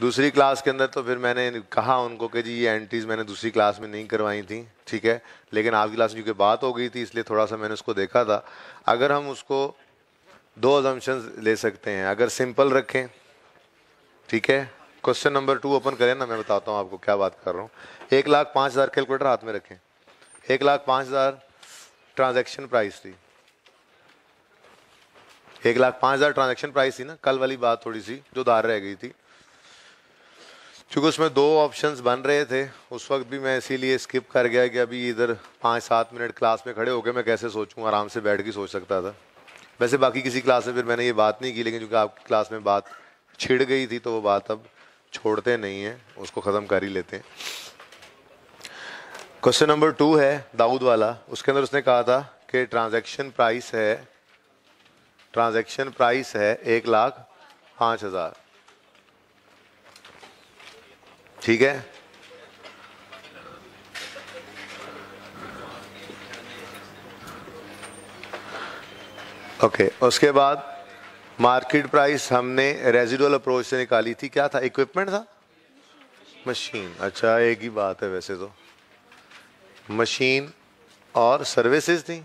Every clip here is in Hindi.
दूसरी क्लास के अंदर तो फिर मैंने कहा उनको कि जी ये एंट्रीज़ मैंने दूसरी क्लास में नहीं करवाई थी ठीक है लेकिन आपकी क्लास में क्योंकि बात हो गई थी इसलिए थोड़ा सा मैंने उसको देखा था अगर हम उसको दो एजम्पन्स ले सकते हैं अगर सिंपल रखें ठीक है क्वेश्चन नंबर टू ओपन करें ना मैं बताता हूँ आपको क्या बात कर रहा हूँ एक लाख पाँच हज़ार कैलकुलेटर हाथ में रखें एक लाख पाँच हज़ार ट्रांजेक्शन प्राइस थी एक लाख पाँच हज़ार ट्रांजेक्शन प्राइस थी ना कल वाली बात थोड़ी सी जो दार रह गई थी क्योंकि उसमें दो ऑप्शंस बन रहे थे उस वक्त भी मैं इसीलिए स्किप कर गया कि अभी इधर पाँच सात मिनट क्लास में खड़े हो गए मैं कैसे सोचूँ आराम से बैठ के सोच सकता था वैसे बाकी किसी क्लास में फिर मैंने ये बात नहीं की लेकिन चूँकि आपकी क्लास में बात छिड़ गई थी तो वो बात अब छोड़ते नहीं हैं उसको ख़त्म कर ही लेते हैं क्वेश्चन नंबर टू है दाऊद वाला उसके अंदर उसने कहा था कि ट्रांजैक्शन प्राइस है ट्रांजैक्शन प्राइस है एक लाख पाँच हज़ार ठीक है ओके okay, उसके बाद मार्केट प्राइस हमने रेजिडुअल अप्रोच से निकाली थी क्या था इक्विपमेंट था मशीन अच्छा एक ही बात है वैसे तो मशीन और सर्विसेज थी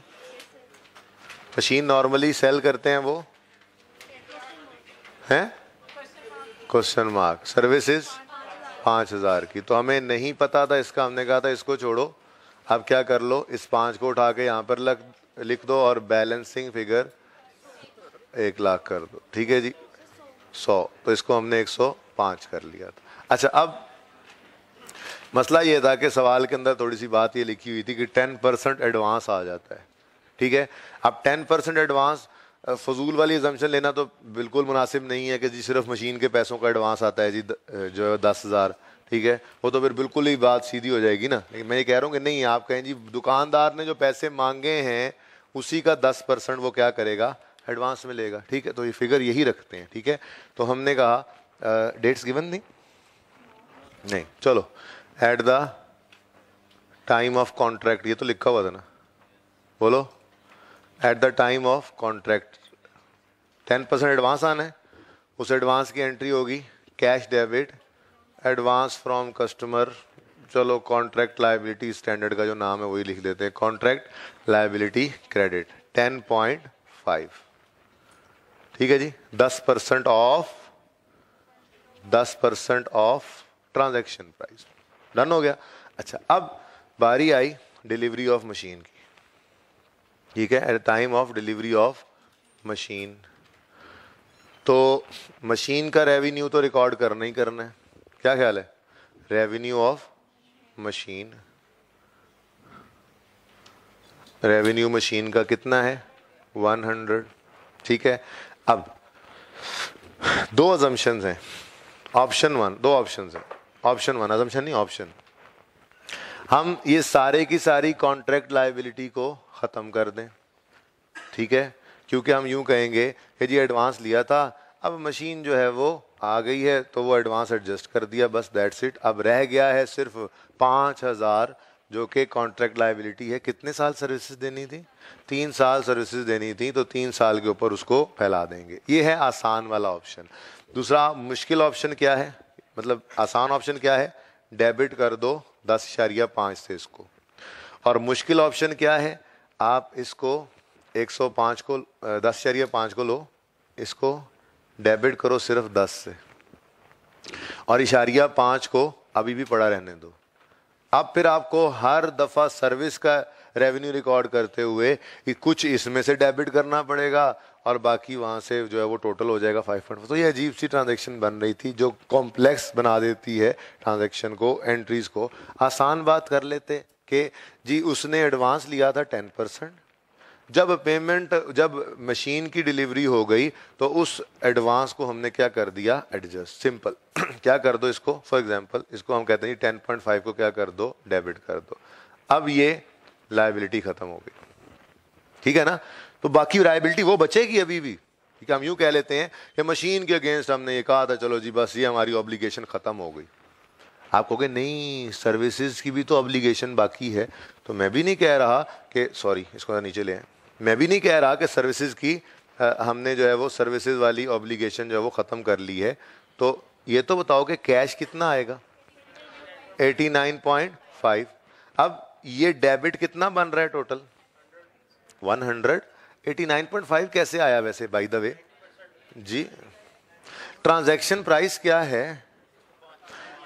मशीन नॉर्मली सेल करते हैं वो हैं क्वेश्चन मार्क सर्विसेज पाँच हज़ार की तो हमें नहीं पता था इसका हमने कहा था इसको छोड़ो अब क्या कर लो इस पाँच को उठा के यहाँ पर लग लिख दो और बैलेंसिंग फिगर एक लाख कर दो ठीक है जी सौ तो इसको हमने एक सौ पाँच कर लिया था अच्छा अब मसला ये था कि सवाल के अंदर थोड़ी सी बात ये लिखी हुई थी कि टेन परसेंट एडवांस आ जाता है ठीक है अब टेन परसेंट एडवांस फजूल वाली एग्जामेशन लेना तो बिल्कुल मुनासिब नहीं है कि जी सिर्फ मशीन के पैसों का एडवांस आता है जी जो है दस हज़ार ठीक है वो तो फिर बिल्कुल ही बात सीधी हो जाएगी ना लेकिन मैं ये कह रहा हूँ कि नहीं आप कहें जी दुकानदार ने जो पैसे मांगे हैं उसी का दस परसेंट वो क्या करेगा एडवांस में लेगा ठीक है तो ये फिगर यही रखते हैं ठीक है तो हमने कहा डेट्स गिवन नहीं नहीं चलो at the time of contract ये तो लिखा हुआ था ना बोलो at the time of contract ten percent advance आना है उस एडवांस की एंट्री होगी cash debit advance from customer चलो कॉन्ट्रैक्ट लाइबिलिटी स्टैंडर्ड का जो नाम है वही लिख देते हैं contract liability credit ten point five ठीक है जी दस परसेंट ऑफ दस percent of transaction price done हो गया अच्छा अब बारी आई डिलीवरी ऑफ मशीन की ठीक है at the time of delivery of machine तो मशीन का रेवेन्यू तो रिकॉर्ड करना ही करना है क्या ख्याल है revenue of machine revenue machine का कितना है 100 ठीक है अब दो अजम्पन हैं ऑप्शन वन दो ऑप्शन हैं ऑप्शन वन अजम्पन नहीं ऑप्शन हम ये सारे की सारी कॉन्ट्रैक्ट लाइबिलिटी को ख़त्म कर दें ठीक है क्योंकि हम यूं कहेंगे कि जी एडवांस लिया था अब मशीन जो है वो आ गई है तो वो एडवांस एडजस्ट कर दिया बस दैट्स इट अब रह गया है सिर्फ पाँच हज़ार जो कि कॉन्ट्रैक्ट लाइबिलिटी है कितने साल सर्विसेज देनी थी तीन साल सर्विसेज देनी थी तो तीन साल के ऊपर उसको फैला देंगे ये है आसान वाला ऑप्शन दूसरा मुश्किल ऑप्शन क्या है मतलब आसान ऑप्शन क्या है डेबिट कर दो दस इशारिया पाँच से इसको और मुश्किल ऑप्शन क्या है आप इसको 105 को दस शरीय पाँच को लो इसको डेबिट करो सिर्फ दस से और इशारिया पाँच को अभी भी पड़ा रहने दो अब फिर आपको हर दफ़ा सर्विस का रेवेन्यू रिकॉर्ड करते हुए कि कुछ इसमें से डेबिट करना पड़ेगा और बाकी वहाँ से जो है वो टोटल हो जाएगा फाइव पॉइंट तो ये अजीब सी ट्रांजेक्शन बन रही थी जो कॉम्प्लेक्स बना देती है ट्रांजेक्शन को एंट्रीज को आसान बात कर लेते कि जी उसने एडवांस लिया था टेन परसेंट जब पेमेंट जब मशीन की डिलीवरी हो गई तो उस एडवांस को हमने क्या कर दिया एडजस्ट सिंपल क्या कर दो इसको फॉर एग्जांपल इसको हम कहते हैं टेन पॉइंट फाइव को क्या कर दो डेबिट कर दो अब ये लाइबिलिटी खत्म हो गई ठीक है ना तो बाकी लाइबिलिटी वो बचेगी अभी भी ठीक है हम यूँ कह लेते हैं कि मशीन के अगेंस्ट हमने ये कहा था चलो जी बस ये हमारी ऑब्लिगेशन खत्म हो गई आप कहोगे नहीं सर्विसेज की भी तो ऑब्लिगेशन बाकी है तो मैं भी नहीं कह रहा कि सॉरी इसको नीचे ले मैं भी नहीं कह रहा कि सर्विसेज की आ, हमने जो है वो सर्विसेज वाली ऑब्लिगेशन जो है वो ख़त्म कर ली है तो ये तो बताओ कि कैश कितना आएगा 89.5 अब ये डेबिट कितना बन रहा है टोटल 189.5 कैसे आया वैसे बाय द वे जी ट्रांजैक्शन प्राइस क्या है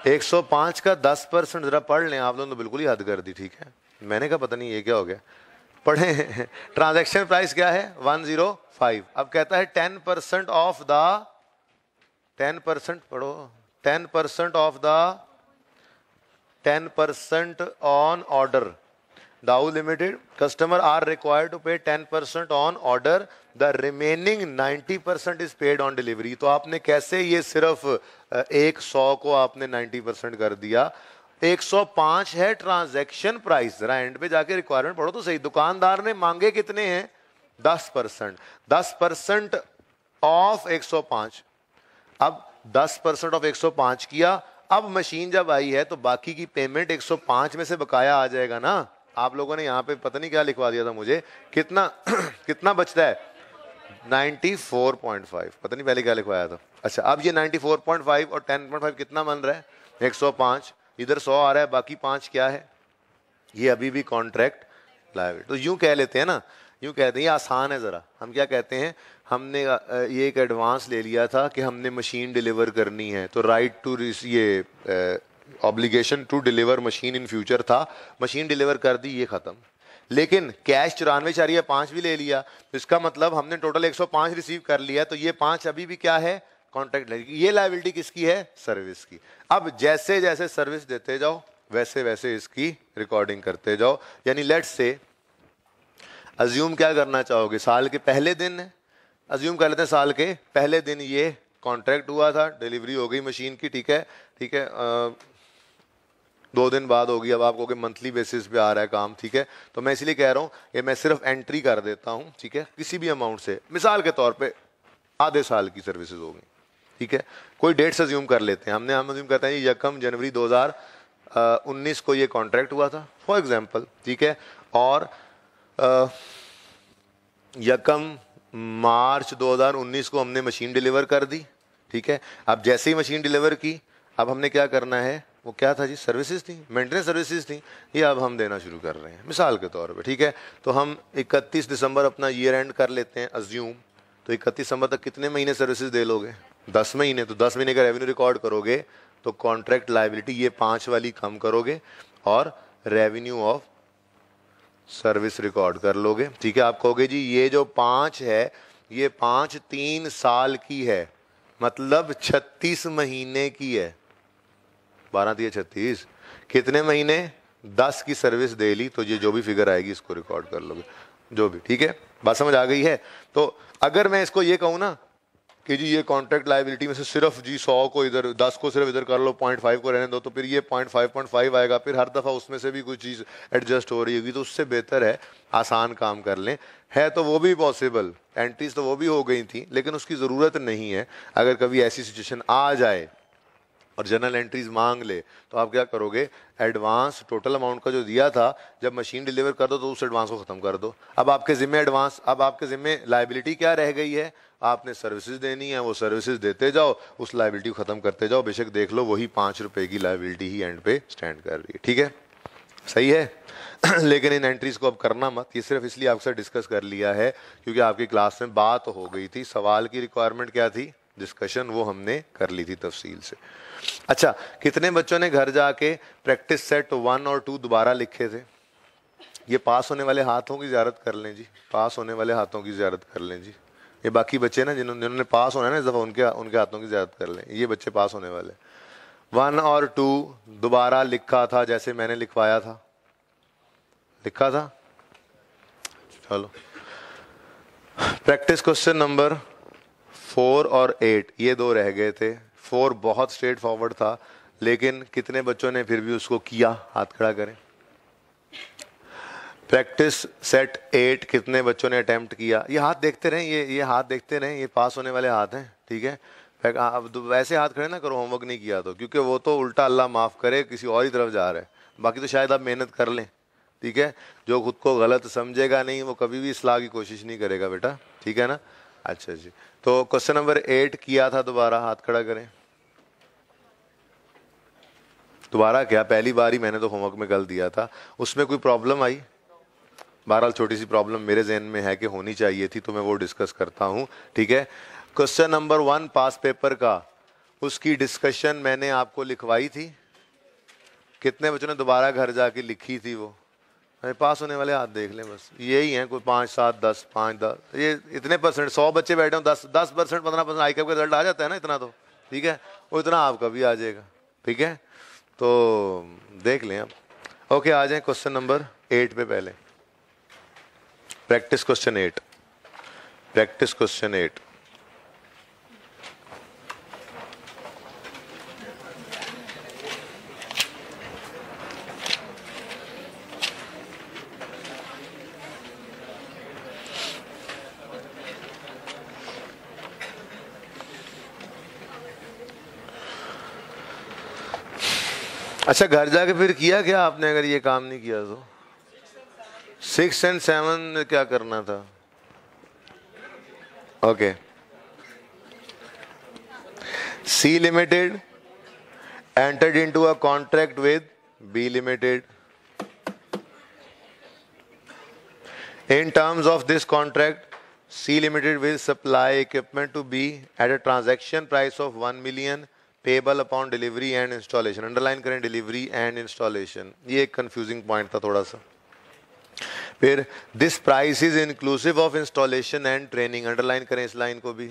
105 का 10 परसेंट ज़रा पढ़ लें आप लोगों ने तो बिल्कुल ही हद कर दी ठीक है मैंने कहा पता नहीं ये क्या हो गया पढ़ें ट्रांजैक्शन प्राइस क्या है 105 अब कहता है 10 परसेंट ऑफ द 10 परसेंट पढ़ो 10 percent of the 10 percent on order Dow limited customer are required to pay 10 percent on order the remaining 90 percent is paid on delivery तो आपने कैसे ये सिर्फ एक सौ को आपने 90 परसेंट कर दिया 105 है ट्रांजैक्शन प्राइस जरा एंड पे जाके रिक्वायरमेंट पढ़ो तो सही दुकानदार ने मांगे कितने हैं 10 परसेंट दस परसेंट ऑफ 105 अब 10 परसेंट ऑफ 105 किया अब मशीन जब आई है तो बाकी की पेमेंट 105 में से बकाया आ जाएगा ना आप लोगों ने यहां पे पता नहीं क्या लिखवा दिया था मुझे कितना कितना बचता है 94.5 पता नहीं पहले क्या लिखवाया था अच्छा अब ये 94.5 और 10.5 कितना बन रहा है 105 इधर 100 आ रहा है बाकी पांच क्या है ये अभी भी कॉन्ट्रैक्ट लाइव तो यूं कह लेते हैं ना यूं कहते हैं ये आसान है ज़रा हम क्या कहते हैं हमने ये एक एडवांस ले लिया था कि हमने मशीन डिलीवर करनी है तो राइट टू ये obligation to deliver machine in future था मशीन डिलीवर कर दी ये ख़त्म लेकिन कैश चौरानवे या पांच भी ले लिया तो इसका मतलब हमने टोटल 105 रिसीव कर लिया तो ये पाँच अभी भी क्या है कॉन्ट्रैक्ट ये लाइबिलिटी किसकी है सर्विस की अब जैसे जैसे सर्विस देते जाओ वैसे वैसे इसकी रिकॉर्डिंग करते जाओ यानी लेट्स से अज्यूम क्या करना चाहोगे साल के पहले दिन अज्यूम कर लेते हैं साल के पहले दिन ये कॉन्ट्रैक्ट हुआ था डिलीवरी हो गई मशीन की ठीक है ठीक है आ, दो दिन बाद होगी अब आपको मंथली बेसिस पे आ रहा है काम ठीक है तो मैं इसलिए कह रहा हूँ ये मैं सिर्फ एंट्री कर देता हूँ ठीक है किसी भी अमाउंट से मिसाल के तौर पर आधे साल की सर्विसेज होगी ठीक है कोई डेट अज्यूम कर लेते हैं हमने हम कहते करते हैं यकम जनवरी 2019 को ये कॉन्ट्रैक्ट हुआ था फॉर एग्जांपल ठीक है और आ, यकम मार्च 2019 को हमने मशीन डिलीवर कर दी ठीक है अब जैसे ही मशीन डिलीवर की अब हमने क्या करना है वो क्या था जी सर्विसेज थी मेंटेनेंस सर्विसेज थी ये अब हम देना शुरू कर रहे हैं मिसाल के तौर पे ठीक है तो हम 31 दिसंबर अपना ईयर एंड कर लेते हैं अज्यूम तो 31 दिसंबर तक कितने महीने सर्विसेज दे लोगे दस महीने तो दस महीने का रेवेन्यू रिकॉर्ड करोगे तो कॉन्ट्रैक्ट लाइबिलिटी ये पाँच वाली कम करोगे और रेवेन्यू ऑफ सर्विस रिकॉर्ड कर लोगे ठीक है आप कहोगे जी ये जो पाँच है ये पाँच तीन साल की है मतलब छत्तीस महीने की है बारह दिए छत्तीस कितने महीने दस की सर्विस दे ली तो ये जो भी फिगर आएगी इसको रिकॉर्ड कर लोगे जो भी ठीक है बात समझ आ गई है तो अगर मैं इसको ये कहूँ ना कि जी ये कॉन्ट्रैक्ट लाइबिलिटी में से सिर्फ जी सौ को इधर दस को सिर्फ इधर कर लो पॉइंट फाइव को रहने दो तो फिर ये पॉइंट फाइव पॉइंट फाइव आएगा फिर हर दफ़ा उसमें से भी कुछ चीज़ एडजस्ट हो रही होगी तो उससे बेहतर है आसान काम कर लें है तो वो भी पॉसिबल एंट्रीज तो वो भी हो गई थी लेकिन उसकी ज़रूरत नहीं है अगर कभी ऐसी सिचुएशन आ जाए और जनरल एंट्रीज मांग ले तो आप क्या करोगे एडवांस टोटल अमाउंट का जो दिया था जब मशीन डिलीवर कर दो तो उस एडवांस को ख़त्म कर दो अब आपके ज़िम्मे एडवांस अब आपके ज़िम्मे लाइबिलिटी क्या रह गई है आपने सर्विसेज देनी है वो सर्विसेज देते जाओ उस लाइबिलिटी को ख़त्म करते जाओ बेशक देख लो वही पाँच रुपये की लाइबिलिटी ही एंड पे स्टैंड कर रही है ठीक है सही है लेकिन इन एंट्रीज को अब करना मत ये सिर्फ इसलिए आपसे डिस्कस कर लिया है क्योंकि आपकी क्लास में बात हो गई थी सवाल की रिक्वायरमेंट क्या थी डिस्कशन वो हमने कर ली थी तफसील से अच्छा कितने बच्चों ने घर जाके प्रैक्टिस सेट वन और टू दोबारा लिखे थे ये पास होने वाले हाथों की ज्यारत कर लें जी पास होने वाले हाथों की ज्यारत कर लें जी ये बाकी बच्चे ना जिन्होंने जिन्होंने पास होना है ना इस दफ़ा उनके उनके हाथों की ज्यादा कर लें ये बच्चे पास होने वाले वन और टू दोबारा लिखा था जैसे मैंने लिखवाया था लिखा था चलो प्रैक्टिस क्वेश्चन नंबर फोर और एट ये दो रह गए थे फोर बहुत स्ट्रेट फॉरवर्ड था लेकिन कितने बच्चों ने फिर भी उसको किया हाथ खड़ा करें प्रैक्टिस सेट एट कितने बच्चों ने अटैम्प्ट किया ये हाथ देखते रहें ये ये हाथ देखते रहें ये पास होने वाले हाथ हैं ठीक है हाँ, अब वैसे हाथ खड़े ना करो होमवर्क नहीं किया तो क्योंकि वो तो उल्टा अल्लाह माफ़ करे किसी और ही तरफ जा रहे हैं बाकी तो शायद आप मेहनत कर लें ठीक है जो खुद को गलत समझेगा नहीं वो कभी भी इसलाह की कोशिश नहीं करेगा बेटा ठीक है ना अच्छा जी तो क्वेश्चन नंबर एट किया था दोबारा हाथ खड़ा करें दोबारा क्या पहली बार ही मैंने तो होमवर्क में कल दिया था उसमें कोई प्रॉब्लम आई बहरहाल छोटी सी प्रॉब्लम मेरे जहन में है कि होनी चाहिए थी तो मैं वो डिस्कस करता हूँ ठीक है question number one past paper का उसकी डिस्कशन मैंने आपको लिखवाई थी कितने बच्चों ने दोबारा घर जाके लिखी थी वो अरे पास होने वाले हाथ देख लें बस यही हैं कोई पाँच सात दस पाँच दस ये इतने परसेंट सौ बच्चे बैठे हों दस दस परसेंट पंद्रह परसेंट आई कप का रिजल्ट आ जाता है ना इतना तो ठीक है और इतना आपका भी आ जाएगा ठीक है तो देख लें आप ओके आ जाए क्वेश्चन नंबर एट पे पहले practice question eight practice question eight अच्छा घर जाके फिर किया क्या आपने अगर ये काम नहीं किया तो सिक्स एंड सेवन में क्या करना था okay C limited entered into a contract with B limited in terms of this contract C limited will supply equipment to B at a transaction price of one million payable upon delivery and installation underline करें डिलीवरी एंड इंस्टॉलेशन ये एक कन्फ्यूजिंग पॉइंट था थोड़ा सा फिर this price is inclusive of installation and training underline करें इस लाइन को भी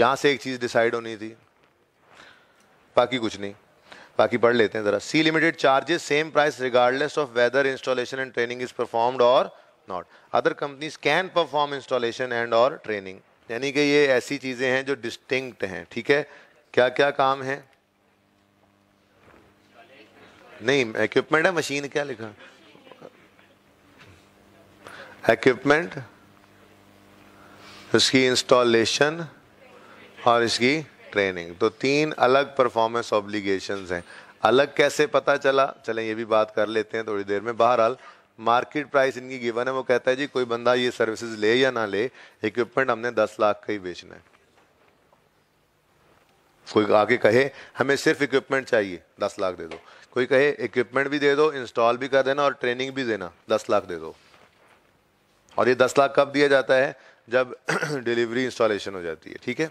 यहाँ से एक चीज़ डिसाइड होनी थी बाकी कुछ नहीं बाकी पढ़ लेते हैं ज़रा C limited charges same price regardless of whether installation and training is performed और not other companies can perform installation and और ट्रेनिंग यानी कि ये ऐसी चीज़ें हैं जो डिस्टिंक्ट हैं ठीक है क्या क्या काम है नहीं इक्विपमेंट है मशीन क्या लिखा इक्विपमेंट इसकी इंस्टॉलेशन और इसकी ट्रेनिंग तो तीन अलग परफॉर्मेंस ऑब्लिगेशन हैं अलग कैसे पता चला चलें ये भी बात कर लेते हैं थोड़ी देर में बहरहाल मार्केट प्राइस इनकी गिवन है वो कहता है जी कोई बंदा ये सर्विसेज ले या ना ले इक्विपमेंट हमने दस लाख का ही बेचना है कोई आगे कहे हमें सिर्फ इक्विपमेंट चाहिए दस लाख दे दो कोई कहे इक्विपमेंट भी दे दो इंस्टॉल भी कर देना और ट्रेनिंग भी देना दस लाख दे दो और ये दस लाख कब दिया जाता है जब डिलीवरी इंस्टॉलेशन हो जाती है ठीक है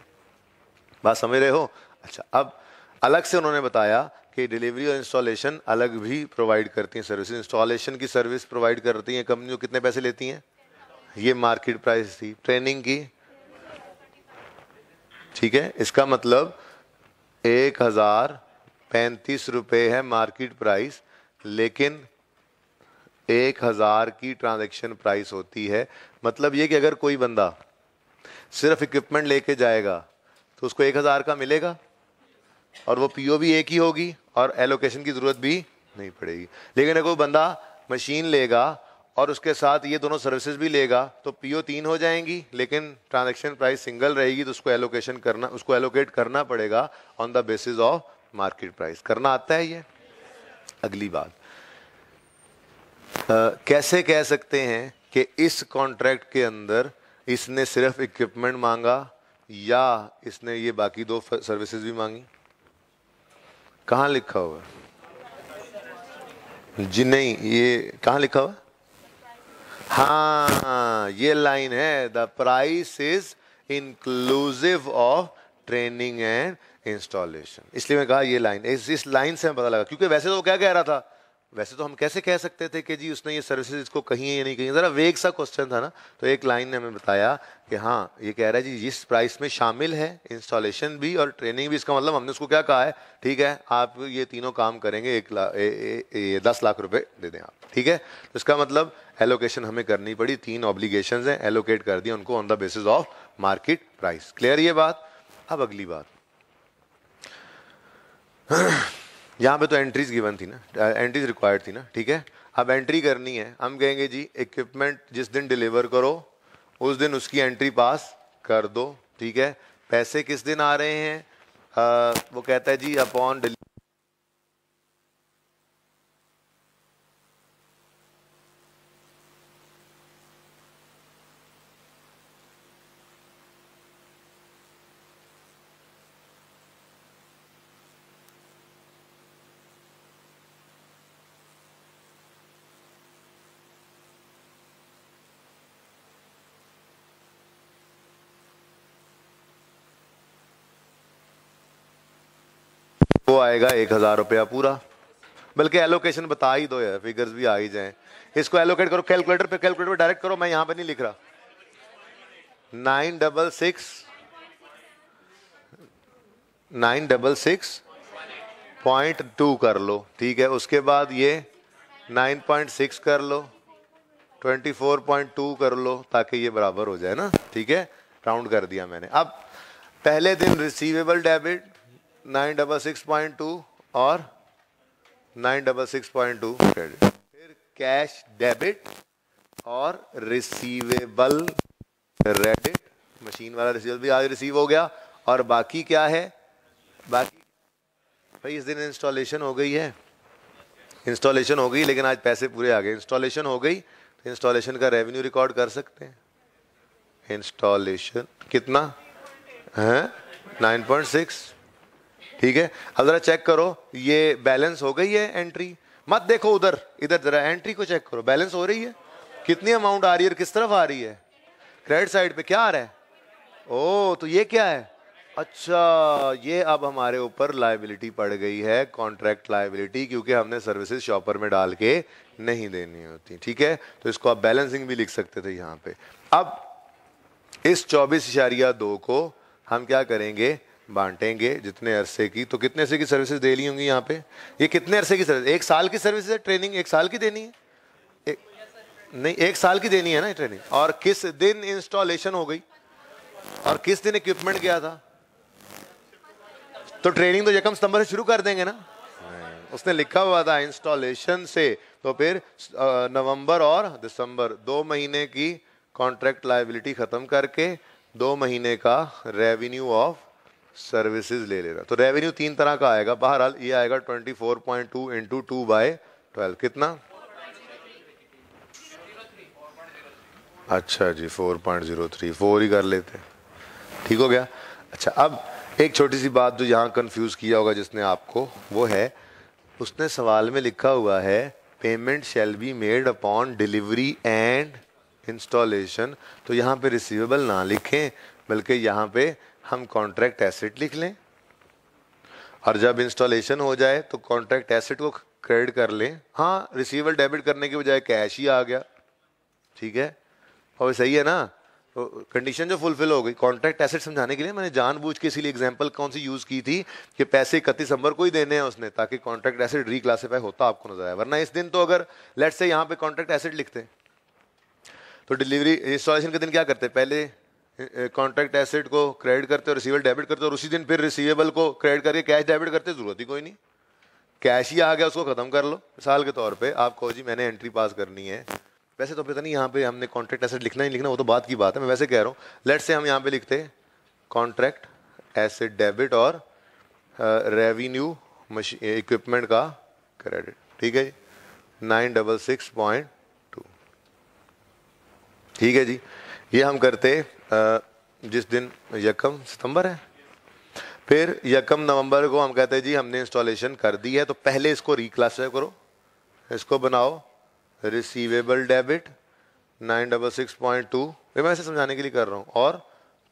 बात समझ रहे हो अच्छा अब अलग से उन्होंने बताया कि डिलीवरी और इंस्टॉलेशन अलग भी प्रोवाइड करती हैं सर्विस इंस्टॉलेशन की सर्विस प्रोवाइड करती हैं कंपनियों कितने पैसे लेती हैं ये मार्केट प्राइस थी ट्रेनिंग की ठीक है इसका मतलब एक हज़ार पैंतीस रुपये है मार्केट प्राइस लेकिन एक हज़ार की ट्रांजैक्शन प्राइस होती है मतलब ये कि अगर कोई बंदा सिर्फ इक्विपमेंट लेके जाएगा तो उसको एक हज़ार का मिलेगा और वो पीओ भी एक ही होगी और एलोकेशन की ज़रूरत भी नहीं पड़ेगी लेकिन अगर कोई बंदा मशीन लेगा और उसके साथ ये दोनों सर्विसेज भी लेगा तो पीओ तीन हो जाएंगी लेकिन ट्रांजैक्शन प्राइस सिंगल रहेगी तो उसको एलोकेशन करना उसको एलोकेट करना पड़ेगा on the basis of market price करना आता है ये अगली बात कैसे कह सकते हैं कि इस कॉन्ट्रैक्ट के अंदर इसने सिर्फ इक्विपमेंट मांगा या इसने ये बाकी दो सर्विसेज भी मांगी कहाँ लिखा हुआ जी नहीं ये कहाँ लिखा हुआ हाँ ये लाइन है the price is inclusive of training and installation इसलिए मैं कहा ये लाइन इस इस लाइन से हमें पता लगा क्योंकि वैसे तो वो क्या कह रहा था वैसे तो हम कैसे कह सकते थे कि जी उसने ये सर्विसेज इसको कही है या नहीं कही ज़रा वेग सा क्वेश्चन था ना तो एक लाइन ने हमें बताया कि हाँ ये कह रहा है जी इस प्राइस में शामिल है इंस्टॉलेशन भी और ट्रेनिंग भी इसका मतलब हमने उसको क्या कहा है ठीक है आप ये तीनों काम करेंगे एक लाख दस लाख रुपए दे दें आप ठीक है तो इसका मतलब एलोकेशन हमें करनी पड़ी तीन ऑब्लिगेशन है एलोकेट कर दिया उनको on the basis of market price clear ये बात अब अगली बात यहाँ पे तो एंट्रीज गिवन थी ना एंट्रीज uh, रिक्वायर्ड थी ना ठीक है अब एंट्री करनी है हम कहेंगे जी इक्विपमेंट जिस दिन डिलीवर करो उस दिन उसकी एंट्री पास कर दो ठीक है पैसे किस दिन आ रहे हैं आ, uh, वो कहता है जी अपॉन डिलीवर आएगा एक हज़ार रुपया पूरा बल्कि एलोकेशन बता ही दो यार फिगर्स भी आ ही जाए इसको एलोकेट करो कैलकुलेटर पे कैलकुलेटर पे डायरेक्ट करो मैं यहां पे नहीं लिख रहा nine double six nine double six point two कर लो ठीक है उसके बाद ये नाइन पॉइंट सिक्स कर लो ट्वेंटी फोर पॉइंट टू कर लो ताकि ये बराबर हो जाए ना ठीक है राउंड कर दिया मैंने अब पहले दिन receivable debit nine double six point two और nine double six point two credit फिर कैश डेबिट और रिसीवेबल क्रेडिट मशीन वाला रिसीवेबल भी आज रिसीव हो गया और बाकी क्या है बाकी भाई इस दिन इंस्टॉलेशन हो गई है इंस्टॉलेशन हो गई लेकिन आज पैसे पूरे आ गए इंस्टॉलेशन हो गई तो इंस्टॉलेशन का रेवेन्यू रिकॉर्ड कर सकते हैं इंस्टॉलेशन कितना है नाइन पॉइंट सिक्स ठीक है अब जरा चेक करो ये बैलेंस हो गई है एंट्री मत देखो उधर इधर जरा एंट्री को चेक करो बैलेंस हो रही है कितनी अमाउंट आ रही है और किस तरफ आ रही है क्रेडिट साइड पे क्या आ रहा है ओ तो ये क्या है अच्छा ये अब हमारे ऊपर लाइबिलिटी पड़ गई है कॉन्ट्रैक्ट लाइबिलिटी क्योंकि हमने सर्विसेज शॉपर में डाल के नहीं देनी होती ठीक है तो इसको आप बैलेंसिंग भी लिख सकते थे यहाँ पे अब इस चौबीस इशारिया दो को हम क्या करेंगे बांटेंगे जितने अरसे की तो कितने अरसे की सर्विसेज दे ली होंगी यहाँ पे ये कितने अरसे की सर्विस एक साल की सर्विस है ट्रेनिंग एक साल की देनी है एक, नहीं एक साल की देनी है ना ट्रेनिंग और किस दिन इंस्टॉलेशन हो गई और किस दिन इक्विपमेंट गया था तो ट्रेनिंग तो यकम सितंबर से शुरू कर देंगे ना उसने लिखा हुआ था इंस्टॉलेशन से तो फिर नवंबर और दिसंबर दो महीने की कॉन्ट्रैक्ट लाइबिलिटी खत्म करके दो महीने का रेवेन्यू ऑफ सर्विसेज ले लेना तो रेवेन्यू तीन तरह का आएगा बहरहाल ये आएगा twenty four point two into two twelve कितना अच्छा जी four point zero three four ही कर लेते हैं ठीक हो गया अच्छा अब एक छोटी सी बात जो यहाँ कंफ्यूज किया होगा जिसने आपको वो है उसने सवाल में लिखा हुआ है payment shall be made upon delivery and installation तो यहाँ पे रिसीवेबल ना लिखें बल्कि यहाँ पे हम कॉन्ट्रैक्ट एसेट लिख लें और जब इंस्टॉलेशन हो जाए तो कॉन्ट्रैक्ट एसेट को क्रेडिट कर लें हाँ रिसीवर डेबिट करने के बजाय कैश ही आ गया ठीक है और सही है ना कंडीशन जो फुलफिल हो गई कॉन्ट्रैक्ट एसेट समझाने के लिए मैंने जानबूझ के इसीलिए एग्जांपल कौन सी यूज़ की थी कि पैसे इकतीस नंबर को ही देने हैं उसने ताकि कॉन्ट्रैक्ट एसेट रिक्लासीफाई होता आपको नजर आए वरना इस दिन तो अगर लेट से यहाँ पे कॉन्ट्रैक्ट एसेट लिखते तो डिलीवरी इंस्टॉलेशन के दिन क्या करते पहले कॉन्ट्रैक्ट एसेट को क्रेडिट करते और रिसीवेबल डेबिट करते और उसी दिन फिर रिसीवेबल को क्रेडिट करके कैश डेबिट करते जरूरत ही कोई नहीं कैश ही आ गया उसको ख़त्म कर लो मिसाल के तौर पे आप कहो जी मैंने एंट्री पास करनी है वैसे तो पता नहीं यहाँ पे हमने कॉन्ट्रैक्ट एसेट लिखना ही लिखना वो तो बात की बात है मैं वैसे कह रहा हूँ लेट से हम यहाँ पे लिखते कॉन्ट्रैक्ट एसेट डेबिट और रेवेन्यू मशीन इक्विपमेंट का क्रेडिट ठीक है जी nine double six point two ठीक है जी ये हम करते जिस दिन यकम सितंबर है फिर यकम नवंबर को हम कहते हैं जी हमने इंस्टॉलेशन कर दी है तो पहले इसको रिक्लासीफाई करो इसको बनाओ receivable debit nine double six point two ये मैं ऐसे समझाने के लिए कर रहा हूँ और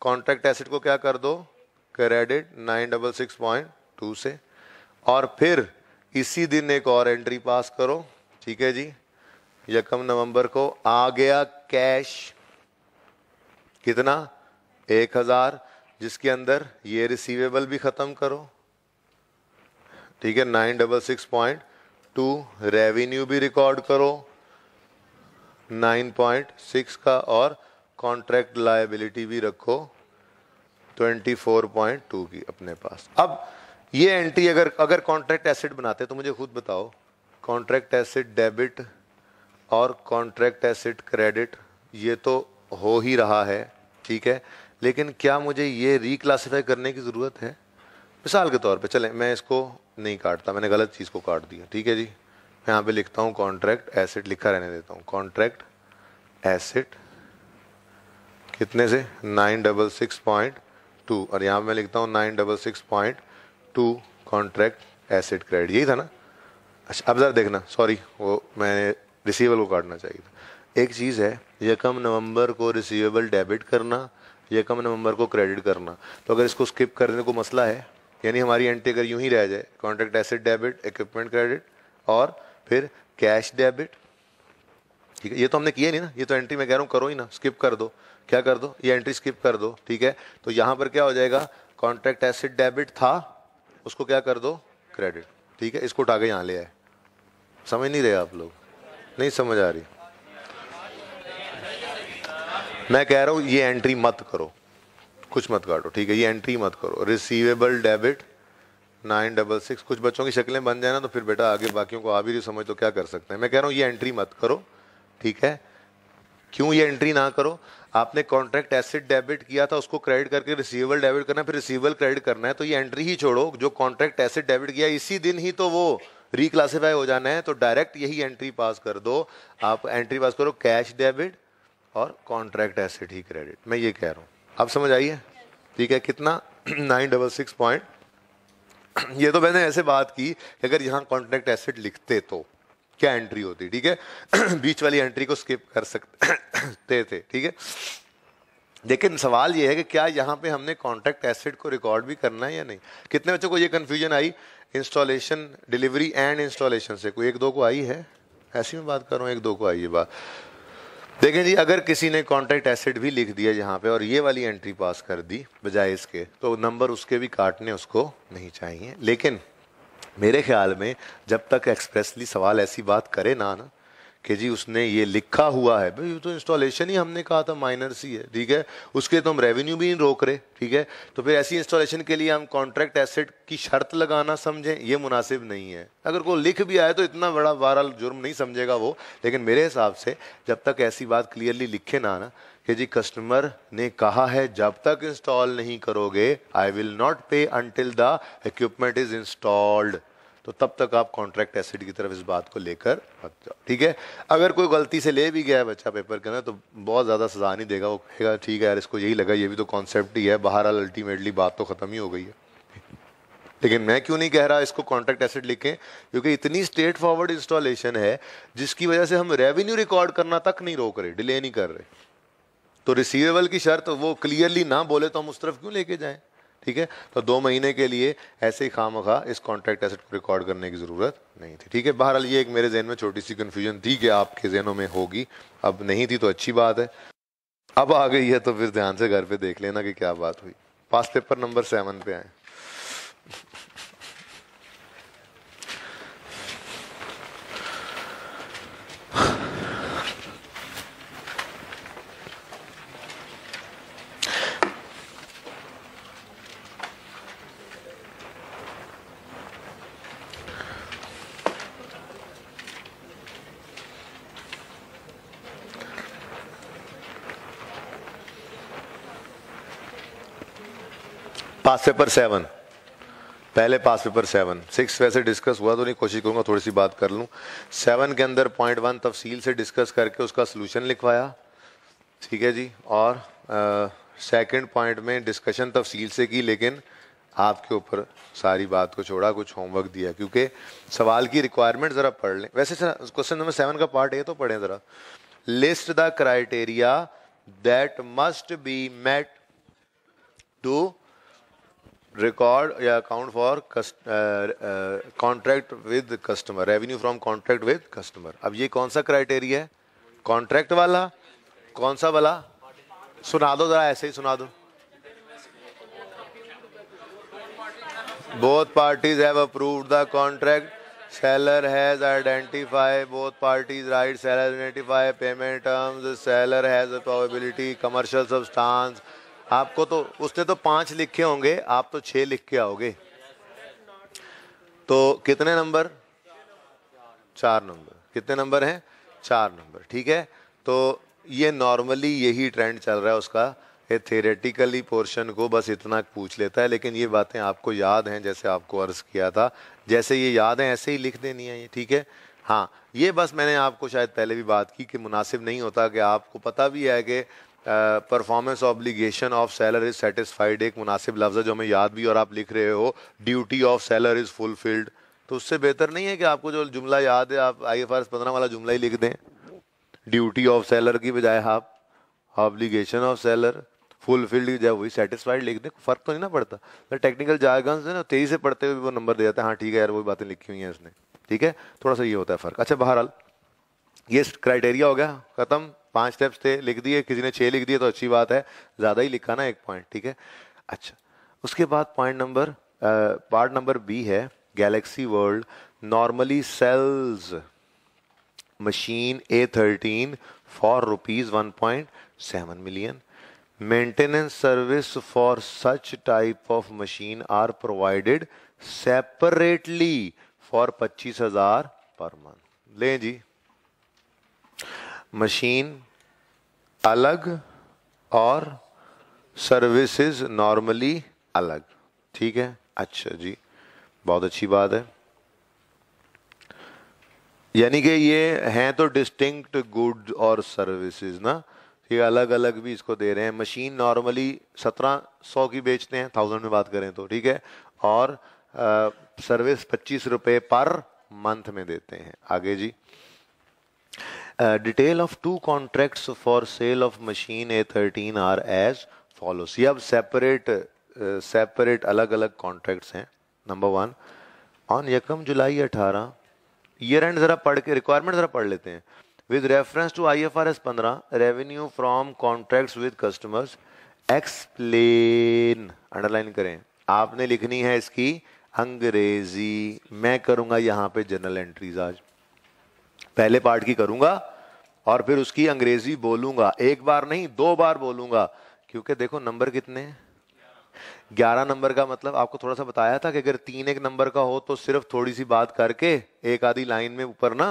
कॉन्ट्रैक्ट एसिड को क्या कर दो credit nine double six point two से और फिर इसी दिन एक और एंट्री पास करो ठीक है जी यकम नवंबर को आ गया कैश कितना एक हजार जिसके अंदर ये रिसीवेबल भी खत्म करो ठीक है nine double six point two revenue भी रिकॉर्ड करो नाइन पॉइंट सिक्स का और कॉन्ट्रैक्ट लाइबिलिटी भी रखो ट्वेंटी फोर पॉइंट टू की अपने पास अब ये एंट्री अगर अगर कॉन्ट्रैक्ट एसेट बनाते तो मुझे खुद बताओ कॉन्ट्रैक्ट एसेट डेबिट और कॉन्ट्रैक्ट एसेट क्रेडिट ये तो हो ही रहा है ठीक है लेकिन क्या मुझे ये रिक्लासीफाई करने की ज़रूरत है मिसाल के तौर पे चले मैं इसको नहीं काटता मैंने गलत चीज़ को काट दिया ठीक है जी मैं यहाँ पे लिखता हूँ कॉन्ट्रैक्ट एसेट लिखा रहने देता हूँ कॉन्ट्रैक्ट एसेट कितने से nine double six point two और यहाँ मैं लिखता हूँ nine double six point two contract asset credit यही था ना अच्छा अब ज़रा देखना सॉरी वो मैंने रिसीवल को काटना चाहिए था एक चीज़ है यकम नवंबर को रिसीवेबल डेबिट करना यकम नवंबर को क्रेडिट करना तो अगर इसको स्किप करने को मसला है यानी हमारी एंट्री अगर यूँ ही रह जाए contract asset debit equipment credit और फिर कैश डेबिट ठीक है ये तो हमने किया नहीं ना ये तो एंट्री मैं कह रहा हूँ करो ही ना स्किप कर दो क्या कर दो ये एंट्री स्किप कर दो ठीक है तो यहाँ पर क्या हो जाएगा कॉन्ट्रैक्ट एसिड डेबिट था उसको क्या कर दो क्रेडिट ठीक है इसको उठा के यहाँ ले आए समझ नहीं रहे आप लोग नहीं समझ आ रही मैं कह रहा हूँ ये एंट्री मत करो कुछ मत काटो ठीक है ये एंट्री मत करो receivable debit nine double six कुछ बच्चों की शक्लें बन जाए ना तो फिर बेटा आगे बाकियों को आ भी नहीं समझ तो क्या कर सकते हैं मैं कह रहा हूँ ये एंट्री मत करो ठीक है क्यों ये एंट्री ना करो आपने कॉन्ट्रैक्ट एसिड डेबिट किया था उसको क्रेडिट करके रिसीवेबल डेबिट करना है फिर रिसीवेबल क्रेडिट करना है तो ये एंट्री ही छोड़ो जो कॉन्ट्रैक्ट एसिड डेबिट किया इसी दिन ही तो वो रिक्लासीफाई हो जाना है तो डायरेक्ट यही एंट्री पास कर दो आप एंट्री पास करो कैश डेबिट और कॉन्ट्रैक्ट एसिड ही क्रेडिट मैं ये कह रहा हूँ आप समझ आइए ठीक है कितना नाइन डबल सिक्स पॉइंट ये तो मैंने ऐसे बात की कि अगर यहाँ कॉन्ट्रैक्ट एसिड लिखते तो क्या एंट्री होती ठीक है बीच वाली एंट्री को स्किप कर सकते थे ठीक है लेकिन सवाल ये है कि क्या यहाँ पे हमने कॉन्ट्रैक्ट एसिड को रिकॉर्ड भी करना है या नहीं कितने बच्चों को ये कन्फ्यूजन आई इंस्टॉलेशन डिलीवरी एंड इंस्टॉलेशन से कोई एक दो को आई है ऐसी में बात कर रहा हूँ एक दो को आई है बात देखें जी अगर किसी ने कॉन्ट्रैक्ट एसिड भी लिख दिया यहाँ पे और ये वाली एंट्री पास कर दी बजाय इसके तो नंबर उसके भी काटने उसको नहीं चाहिए लेकिन मेरे ख्याल में जब तक एक्सप्रेसली सवाल ऐसी बात करे ना ना कि जी उसने ये लिखा हुआ है भाई तो इंस्टॉलेशन ही हमने कहा था माइनर सी है ठीक है उसके तो हम रेवेन्यू भी नहीं रोक रहे ठीक है तो फिर ऐसी इंस्टॉलेशन के लिए हम कॉन्ट्रैक्ट एसेट की शर्त लगाना समझें ये मुनासिब नहीं है अगर कोई लिख भी आए तो इतना बड़ा वायरल जुर्म नहीं समझेगा वो लेकिन मेरे हिसाब से जब तक ऐसी बात क्लियरली लिखे ना ना कि जी कस्टमर ने कहा है जब तक इंस्टॉल नहीं करोगे I will not pay until the equipment is installed तो तब तक आप कॉन्ट्रैक्ट एसिड की तरफ इस बात को लेकर मत जाओ ठीक है अगर कोई गलती से ले भी गया है बच्चा पेपर के ना तो बहुत ज़्यादा सजा नहीं देगा वो कहेगा ठीक है यार इसको यही लगा ये भी तो कॉन्सेप्ट ही है बहरहाल अल्टीमेटली बात तो ख़त्म ही हो गई है लेकिन मैं क्यों नहीं कह रहा इसको कॉन्ट्रैक्ट एसिड लिखें क्योंकि इतनी स्ट्रेट फॉरवर्ड इंस्टॉलेशन है जिसकी वजह से हम रेवेन्यू रिकॉर्ड करना तक नहीं रोक रहे डिले नहीं कर रहे तो रिसीवेबल की शर्त वो क्लियरली ना बोले तो हम उस तरफ क्यों लेके जाएं ठीक है तो दो महीने के लिए ऐसे ही खाम खा इस कॉन्ट्रैक्ट एसेट को रिकॉर्ड करने की ज़रूरत नहीं थी ठीक है बहरहाल ये एक मेरे जहन में छोटी सी कन्फ्यूजन थी कि आपके जहनों में होगी अब नहीं थी तो अच्छी बात है अब आ गई है तो फिर ध्यान से घर पे देख लेना कि क्या बात हुई पास पेपर नंबर सेवन पे आए पास पेपर सेवन पहले पास पेपर सेवन सिक्स वैसे डिस्कस हुआ तो नहीं कोशिश करूंगा थोड़ी सी बात कर लूँ सेवन के अंदर पॉइंट वन तफसील से डिस्कस करके उसका सोल्यूशन लिखवाया ठीक है जी और सेकंड पॉइंट में डिस्कशन तफसील से की लेकिन आपके ऊपर सारी बात को छोड़ा कुछ होमवर्क दिया क्योंकि सवाल की रिक्वायरमेंट ज़रा पढ़ लें वैसे क्वेश्चन नंबर सेवन का पार्ट ए तो पढ़ें ज़रा list the criteria that must be met to record या account for contract with customer revenue from contract with customer अब ये कौन सा क्राइटेरिया है कॉन्ट्रैक्ट वाला कौन सा वाला सुना दो जरा ऐसे ही सुना दो both parties have approved the contract seller has identify both parties right seller identify payment terms seller has probability commercial substance आपको तो उसने तो पांच लिखे होंगे आप तो छे लिख के आओगे तो कितने नंबर चार नंबर कितने नंबर हैं चार नंबर ठीक है तो ये नॉर्मली यही ट्रेंड चल रहा है उसका ये थेरेटिकली पोर्शन को बस इतना पूछ लेता है लेकिन ये बातें आपको याद हैं जैसे आपको अर्ज़ किया था जैसे ये याद हैं ऐसे ही लिख देनी है ये ठीक है हाँ ये बस मैंने आपको शायद पहले भी बात की कि मुनासिब नहीं होता कि आपको पता भी है कि performance obligation of seller is satisfied एक मुनासिब लफ्ज़ है जो हमें याद भी और आप लिख रहे हो duty of seller is fulfilled तो उससे बेहतर नहीं है कि आपको जो जुमला याद है आप आई एफ आर पंद्रह वाला जुमला ही लिख दें ड्यूटी ऑफ सेलर की बजाय आप ऑब्लिगेशन ऑफ सेलर फुलफिल्ड की बजाय वही सेटिस्फाइड लिख दें फ़र्क तो नहीं ना पड़ता तो टेक्निकल जायगंस है ना तेज़ी से पढ़ते हुए वो नंबर दे जाते हैं हाँ ठीक है यार वही बातें लिखी हुई हैं उसने ठीक है थोड़ा सा ये होता है फ़र्क अच्छा बहरहाल ये क्राइटेरिया हो गया ख़त्म पांच स्टेप्स थे लिख दिए किसी ने छह लिख दिए तो अच्छी बात है ज़्यादा ही लिखा ना एक पॉइंट ठीक है अच्छा उसके बाद point number part number B है galaxy world normally sells machine A thirteen for rupees one point seven million maintenance service for such type of machine are provided separately for पच्चीस हजार पर मंथ ले जी मशीन अलग और सर्विसेज नॉर्मली अलग ठीक है अच्छा जी बहुत अच्छी बात है यानी कि ये हैं तो डिस्टिंक्ट गुड और सर्विसेज ना ये अलग अलग भी इसको दे रहे हैं मशीन नॉर्मली सत्रह सौ की बेचते हैं थाउजेंड में बात करें तो ठीक है और आ, सर्विस पच्चीस रुपए पर मंथ में देते हैं आगे जी detail of two contracts for sale of machine A thirteen are as follows ये अब सेपरेट सेपरेट अलग अलग कॉन्ट्रैक्ट्स हैं नंबर वन ऑन यकम जुलाई अठारह ईयर एंड ज़रा पढ़ के रिक्वायरमेंट ज़रा पढ़ लेते हैं with reference to I F R S पंद्रह revenue from contract with customers explain underline करें आपने लिखनी है इसकी अंग्रेजी मैं करूंगा यहां पे जनरल एंट्रीज आज पहले पार्ट की करूंगा और फिर उसकी अंग्रेजी बोलूंगा एक बार नहीं दो बार बोलूंगा क्योंकि देखो नंबर कितने हैं ग्यारह नंबर का मतलब आपको थोड़ा सा बताया था कि अगर तीन एक नंबर का हो तो सिर्फ थोड़ी सी बात करके एक आधी लाइन में ऊपर ना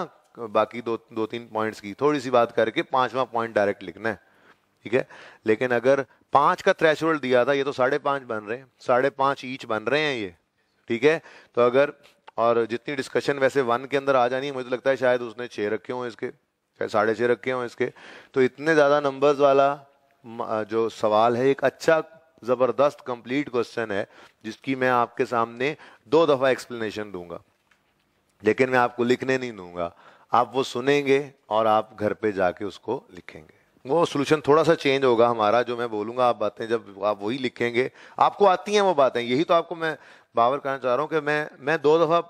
बाकी दो दो तीन पॉइंट्स की थोड़ी सी बात करके पांचवा पॉइंट डायरेक्ट लिखना है ठीक है लेकिन अगर पांच का थ्रेश दिया था ये तो साढ़े पांच बन रहे हैं साढ़े पांच ईच बन रहे हैं ये ठीक है तो अगर और जितनी डिस्कशन वैसे वन के अंदर आ जानी है मुझे लगता है शायद उसने छः रखे हों इसके चाहे साढ़े छः रखे हों इसके तो इतने ज़्यादा नंबर्स वाला जो सवाल है एक अच्छा ज़बरदस्त कंप्लीट क्वेश्चन है जिसकी मैं आपके सामने दो दफ़ा एक्सप्लेनेशन दूंगा लेकिन मैं आपको लिखने नहीं दूंगा आप वो सुनेंगे और आप घर पे जाके उसको लिखेंगे वो सोल्यूशन थोड़ा सा चेंज होगा हमारा जो मैं बोलूँगा आप बातें जब आप वही लिखेंगे आपको आती हैं वो बातें यही तो आपको मैं बावर करना चाह रहा हूँ कि मैं मैं दो दफ़ा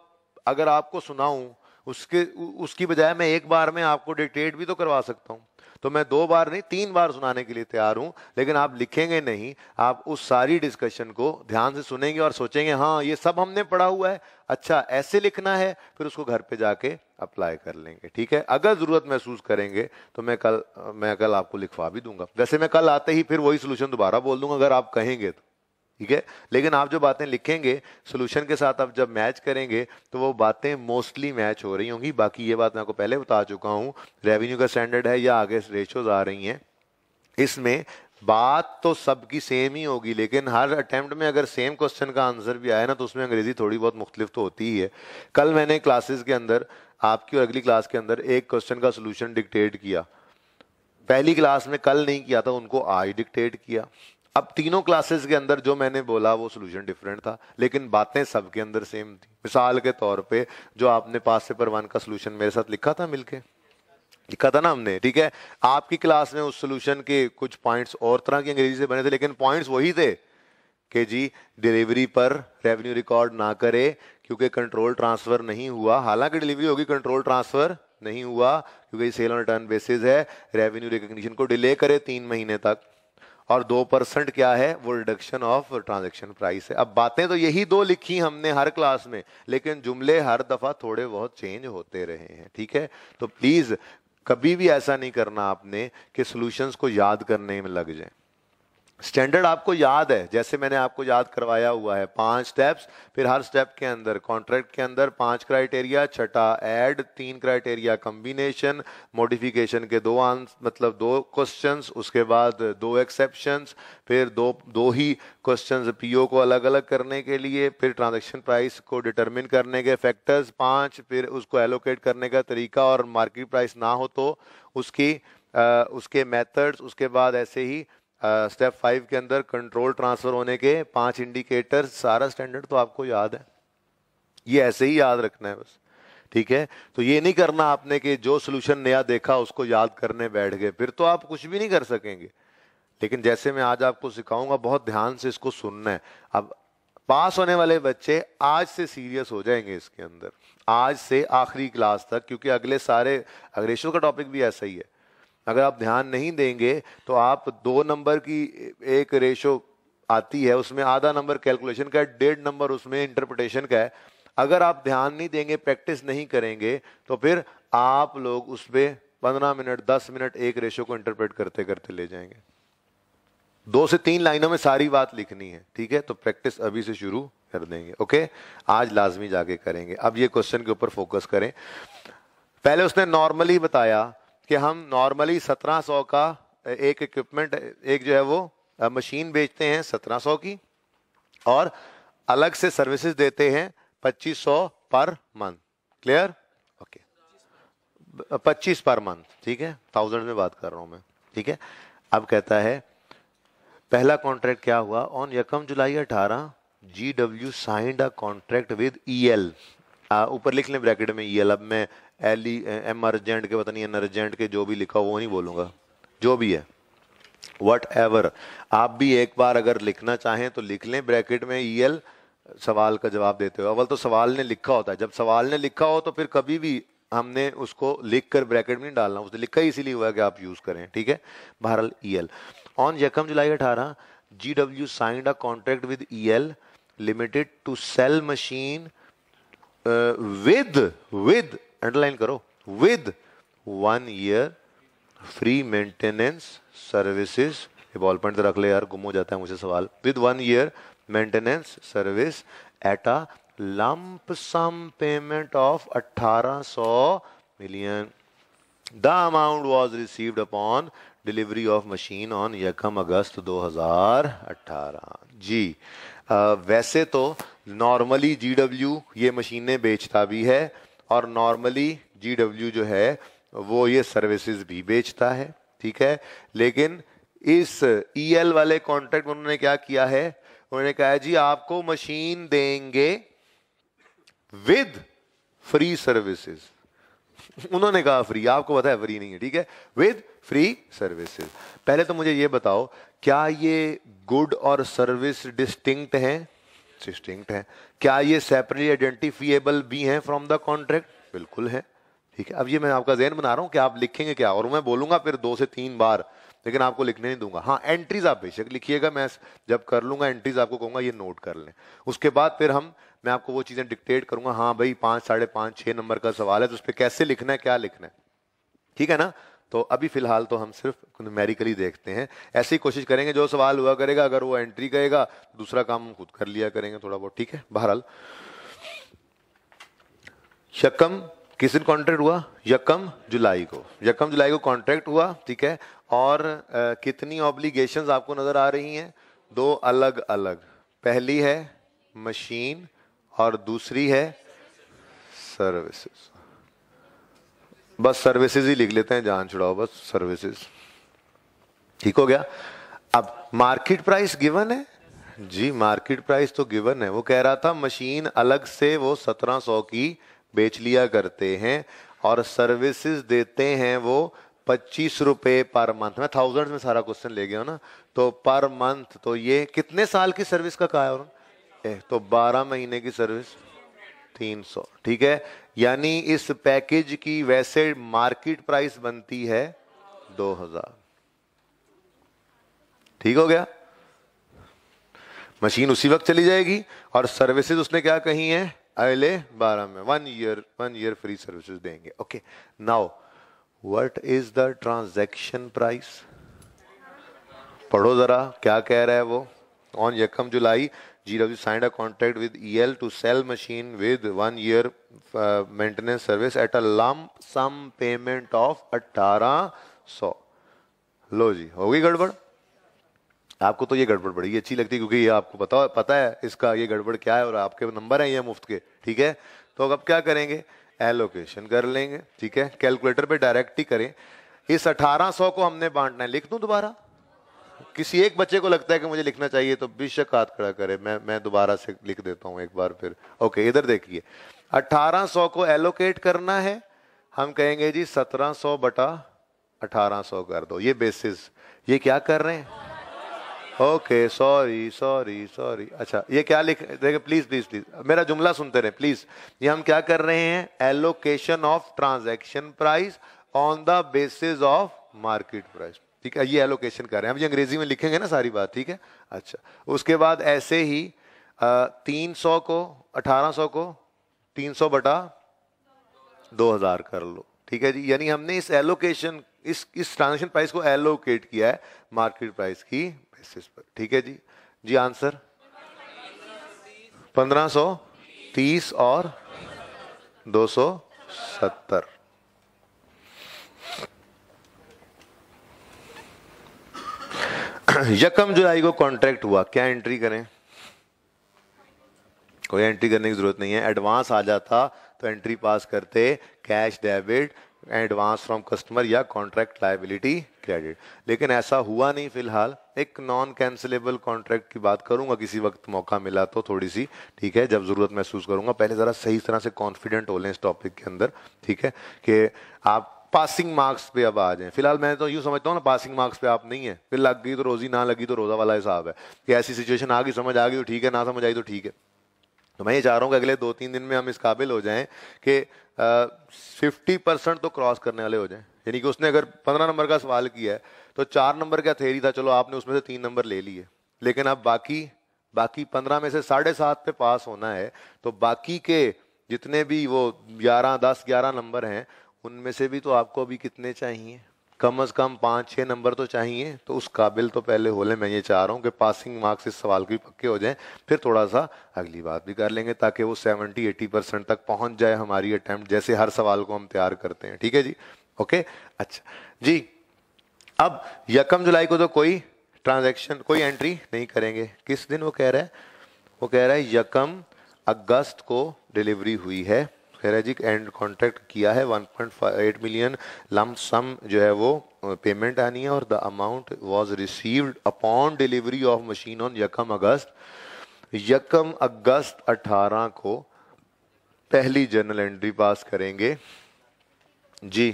अगर आपको सुनाऊँ उसके उसकी बजाय मैं एक बार में आपको डिक्टेट भी तो करवा सकता हूँ तो मैं दो बार नहीं तीन बार सुनाने के लिए तैयार हूं लेकिन आप लिखेंगे नहीं आप उस सारी डिस्कशन को ध्यान से सुनेंगे और सोचेंगे हाँ ये सब हमने पढ़ा हुआ है अच्छा ऐसे लिखना है फिर उसको घर पे जाके अप्लाई कर लेंगे ठीक है अगर ज़रूरत महसूस करेंगे तो मैं कल मैं कल आपको लिखवा भी दूंगा वैसे मैं कल आते ही फिर वही सोल्यूशन दोबारा बोल दूंगा अगर आप कहेंगे तो ठीक है लेकिन आप जो बातें लिखेंगे सोल्यूशन के साथ आप जब मैच करेंगे तो वो बातें मोस्टली मैच हो रही होंगी बाकी ये बात मैं आपको पहले बता चुका हूँ रेवेन्यू का स्टैंडर्ड है या आगे रेशोज आ रही हैं इसमें बात तो सबकी सेम ही होगी लेकिन हर अटेम्प्ट में अगर सेम क्वेश्चन का आंसर भी आया ना तो उसमें अंग्रेज़ी थोड़ी बहुत मुख्तलिफ तो होती ही है कल मैंने क्लासेस के अंदर आपकी और अगली क्लास के अंदर एक क्वेश्चन का सोल्यूशन डिक्टेट किया पहली क्लास में कल नहीं किया था उनको आज डिक्टेट किया अब तीनों क्लासेस के अंदर जो मैंने बोला वो सोल्यूशन डिफरेंट था लेकिन बातें सबके अंदर सेम थी मिसाल के तौर पे जो आपने पास से वन का सोल्यूशन मेरे साथ लिखा था मिलके लिखा था ना हमने ठीक है आपकी क्लास में उस सोल्यूशन के कुछ पॉइंट्स और तरह के अंग्रेजी से बने थे लेकिन पॉइंट्स वही थे कि जी डिलीवरी पर रेवेन्यू रिकॉर्ड ना करे क्योंकि कंट्रोल ट्रांसफर नहीं हुआ हालांकि डिलीवरी होगी कंट्रोल ट्रांसफर नहीं हुआ क्योंकि सेल ऑन रिटर्न बेसिस है रेवेन्यू रिकग्निशन को डिले करे तीन महीने तक और दो परसेंट क्या है वो रिडक्शन ऑफ ट्रांजेक्शन प्राइस है अब बातें तो यही दो लिखी हमने हर क्लास में लेकिन जुमले हर दफा थोड़े बहुत चेंज होते रहे हैं ठीक है तो प्लीज कभी भी ऐसा नहीं करना आपने कि सॉल्यूशंस को याद करने में लग जाए स्टैंडर्ड आपको याद है जैसे मैंने आपको याद करवाया हुआ है पांच स्टेप्स फिर हर स्टेप के अंदर कॉन्ट्रैक्ट के अंदर पांच क्राइटेरिया छठा ऐड तीन क्राइटेरिया कम्बिनेशन मोडिफिकेशन के दो आंस मतलब दो क्वेश्चंस उसके बाद दो एक्सेप्शंस फिर दो दो ही क्वेश्चंस पीओ को अलग अलग करने के लिए फिर ट्रांजेक्शन प्राइस को डिटर्मिन करने के फैक्टर्स पाँच फिर उसको एलोकेट करने का तरीका और मार्केट प्राइस ना हो तो उसकी आ, उसके मेथड्स उसके बाद ऐसे ही स्टेप uh, फाइव के अंदर कंट्रोल ट्रांसफर होने के पांच इंडिकेटर सारा स्टैंडर्ड तो आपको याद है ये ऐसे ही याद रखना है बस ठीक है तो ये नहीं करना आपने कि जो सोल्यूशन नया देखा उसको याद करने बैठ गए फिर तो आप कुछ भी नहीं कर सकेंगे लेकिन जैसे मैं आज आपको सिखाऊंगा बहुत ध्यान से इसको सुनना है अब पास होने वाले बच्चे आज से सीरियस हो जाएंगे इसके अंदर आज से आखिरी क्लास तक क्योंकि अगले सारे रेशो का टॉपिक भी ऐसा ही है अगर आप ध्यान नहीं देंगे तो आप दो नंबर की एक रेशो आती है उसमें आधा नंबर कैलकुलेशन का है डेढ़ नंबर उसमें इंटरप्रिटेशन का है अगर आप ध्यान नहीं देंगे प्रैक्टिस नहीं करेंगे तो फिर आप लोग उस पर पंद्रह मिनट दस मिनट एक रेशो को इंटरप्रेट करते करते ले जाएंगे दो से तीन लाइनों में सारी बात लिखनी है ठीक है तो प्रैक्टिस अभी से शुरू कर देंगे ओके आज लाजमी जाके करेंगे अब ये क्वेश्चन के ऊपर फोकस करें पहले उसने नॉर्मली बताया कि हम नॉर्मली 1700 का एक इक्विपमेंट एक जो है वो मशीन बेचते हैं 1700 की और अलग से सर्विसेज देते हैं 2500 per month clear okay 25 per month ठीक है थाउजेंड में बात कर रहा हूं मैं ठीक है अब कहता है पहला कॉन्ट्रैक्ट क्या हुआ ऑन यकम July 18 G W signed a contract with E L ऊपर लिख लें ब्रैकेट में ई e एल अब मैं एल एमरजेंट एम के पता नहीं एनर्जेंट के जो भी लिखा हो वो नहीं बोलूँगा जो भी है वट एवर आप भी एक बार अगर लिखना चाहें तो लिख लें ब्रैकेट में ई e एल सवाल का जवाब देते हो अवल तो सवाल ने लिखा होता है जब सवाल ने लिखा हो तो फिर कभी भी हमने उसको लिख कर ब्रैकेट में नहीं डालना उसने लिखा ही इसीलिए हुआ कि आप यूज़ करें ठीक है बहरल ई एल ऑन यकम जुलाई अठारह G W signed a contract with E L limited to sell machine with with underline करो with one year free maintenance services ये बॉल पॉइंट तो रख ले यार गुम हो जाता है मुझे सवाल with one year maintenance service at a lump sum payment of 1800 million the amount was received upon delivery of machine on यकम अगस्त 2018 जी आ, वैसे तो नॉर्मली जीडब्ल्यू ये मशीनें बेचता भी है और नॉर्मली जी जो है वो ये सर्विसेज भी बेचता है ठीक है लेकिन इस एल e वाले कॉन्ट्रैक्ट उन्होंने क्या किया है उन्होंने कहा जी आपको मशीन देंगे विद फ्री सर्विसेज उन्होंने कहा फ्री आपको पता है फ्री नहीं है ठीक है विद फ्री सर्विसेज पहले तो मुझे ये बताओ क्या ये गुड और सर्विस डिस्टिंक्ट हैं डिस्टिंक्ट है क्या ये सेपरेटली आइडेंटिफिएबल भी हैं फ्रॉम द कॉन्ट्रैक्ट बिल्कुल है ठीक है अब ये मैं आपका जहन बना रहा हूँ कि आप लिखेंगे क्या और मैं बोलूंगा फिर दो से तीन बार लेकिन आपको लिखने नहीं दूंगा हाँ एंट्रीज आप बेशक लिखिएगा मैं जब कर लूंगा एंट्रीज आपको कहूंगा ये नोट कर लें उसके बाद फिर हम मैं आपको वो चीज़ें डिक्टेट करूंगा हाँ भाई पांच साढ़े पांच छह नंबर का सवाल है तो उस पर कैसे लिखना है क्या लिखना है ठीक है ना तो अभी फिलहाल तो हम सिर्फ मेरिकली देखते हैं ऐसी कोशिश करेंगे जो सवाल हुआ करेगा अगर वो एंट्री करेगा दूसरा काम खुद कर लिया करेंगे थोड़ा बहुत ठीक है बहरहाल यकम किस दिन कॉन्ट्रैक्ट हुआ यकम जुलाई को यकम जुलाई को कॉन्ट्रैक्ट हुआ ठीक है और आ, कितनी ऑब्लिगेशन आपको नजर आ रही हैं दो अलग अलग पहली है मशीन और दूसरी है सर्विसेज बस सर्विसेज ही लिख लेते हैं जान छुड़ाओ बस सर्विसेज ठीक हो गया अब मार्केट प्राइस गिवन है जी मार्केट प्राइस तो गिवन है वो कह रहा था मशीन अलग से वो सत्रह सौ की बेच लिया करते हैं और सर्विसेज देते हैं वो पच्चीस रुपए पर मंथ मैं थाउजेंड में सारा क्वेश्चन ले गया ना तो पर मंथ तो ये कितने साल की सर्विस का कहा है तो बारह महीने की सर्विस तीन सौ ठीक है यानी इस पैकेज की वैसे मार्केट प्राइस बनती है दो हजार ठीक हो गया मशीन उसी वक्त चली जाएगी और सर्विसेज उसने क्या कही है अगले बारह में one year one year free services देंगे okay now what is the transaction price पढ़ो जरा क्या कह रहा है वो ऑन यकम जुलाई GW signed a contract with EL to sell machine with one year uh, maintenance service at a lump sum payment of 1800 लो जी हो गई गड़बड़ आपको तो ये गड़बड़ बड़ी अच्छी लगती है क्योंकि ये आपको पता पता है इसका ये गड़बड़ क्या है और आपके नंबर हैं ये मुफ्त के ठीक है तो अब क्या करेंगे एलोकेशन कर लेंगे ठीक है कैलकुलेटर पे डायरेक्ट ही करें इस 1800 को हमने बांटना है लिख दूं दोबारा किसी एक बच्चे को लगता है कि मुझे लिखना चाहिए तो बेशक हाथ खड़ा करे मैं मैं दोबारा से लिख देता हूँ एक बार फिर ओके इधर देखिए 1800 को एलोकेट करना है हम कहेंगे जी 1700 बटा 1800 कर दो ये बेसिस ये क्या कर रहे हैं ओके सॉरी सॉरी सॉरी अच्छा ये क्या लिख देखे प्लीज प्लीज प्लीज मेरा जुमला सुनते रहे प्लीज ये हम क्या कर रहे हैं allocation of transaction price on the basis of market price ठीक है ये एलोकेशन कर रहे हैं हम ये अंग्रेजी में लिखेंगे ना सारी बात ठीक है अच्छा उसके बाद ऐसे ही तीन सौ को अठारह सौ को तीन सौ बटा दो हजार कर लो ठीक है जी यानी हमने इस एलोकेशन इस इस ट्रांजेक्शन प्राइस को एलोकेट किया है मार्केट प्राइस की बेसिस पर ठीक है जी जी आंसर पंद्रह सौ तीस और दो सौ सत्तर यकम जुलाई को कॉन्ट्रैक्ट हुआ क्या एंट्री करें कोई एंट्री करने की जरूरत नहीं है एडवांस आ जाता तो एंट्री पास करते cash debit advance from customer या कॉन्ट्रैक्ट लाइबिलिटी क्रेडिट लेकिन ऐसा हुआ नहीं फिलहाल एक नॉन कैंसिलेबल कॉन्ट्रैक्ट की बात करूंगा किसी वक्त मौका मिला तो थोड़ी सी ठीक है जब ज़रूरत महसूस करूंगा पहले ज़रा सही तरह से कॉन्फिडेंट हो लें इस टॉपिक के अंदर ठीक है कि आप पासिंग मार्क्स पे अब आ जाए फिलहाल मैं तो यूँ समझता हूँ ना पासिंग मार्क्स पे आप नहीं है फिर लग गई तो रोजी ना लगी तो रोज़ा वाला हिसाब है कि ऐसी सिचुएशन आ गई समझ आ गई तो ठीक है ना समझ आई तो ठीक है तो मैं ये चाह रहा हूँ कि अगले दो तीन दिन में हम इस काबिल हो जाएं कि फिफ्टी परसेंट तो क्रॉस करने वाले हो जाएं यानी कि उसने अगर पंद्रह नंबर का सवाल किया है तो चार नंबर का थेरी था चलो आपने उसमें से तीन नंबर ले लिए लेकिन अब बाकी बाकी पंद्रह में से साढ़े सात पे पास होना है तो बाकी के जितने भी वो ग्यारह दस ग्यारह नंबर हैं उनमें से भी तो आपको अभी कितने चाहिए कम अज कम पाँच छः नंबर तो चाहिए तो उस काबिल तो पहले हो ले मैं ये चाह रहा हूँ कि पासिंग मार्क्स इस सवाल के भी पक्के हो जाएं फिर थोड़ा सा अगली बात भी कर लेंगे ताकि वो सेवेंटी एटी परसेंट तक पहुँच जाए हमारी अटैम्प्ट जैसे हर सवाल को हम तैयार करते हैं ठीक है जी ओके अच्छा जी अब यकम जुलाई को तो कोई ट्रांजेक्शन कोई एंट्री नहीं करेंगे किस दिन वो कह रहा है वो कह रहा है यकम अगस्त को डिलीवरी हुई है फेरेजिक एंड कॉन्ट्रैक्ट किया है 1.8 मिलियन लम सम जो है वो पेमेंट आनी है और the amount was received upon delivery of machine on यकम अगस्त यकम अगस्त 18 को पहली जनरल एंट्री पास करेंगे जी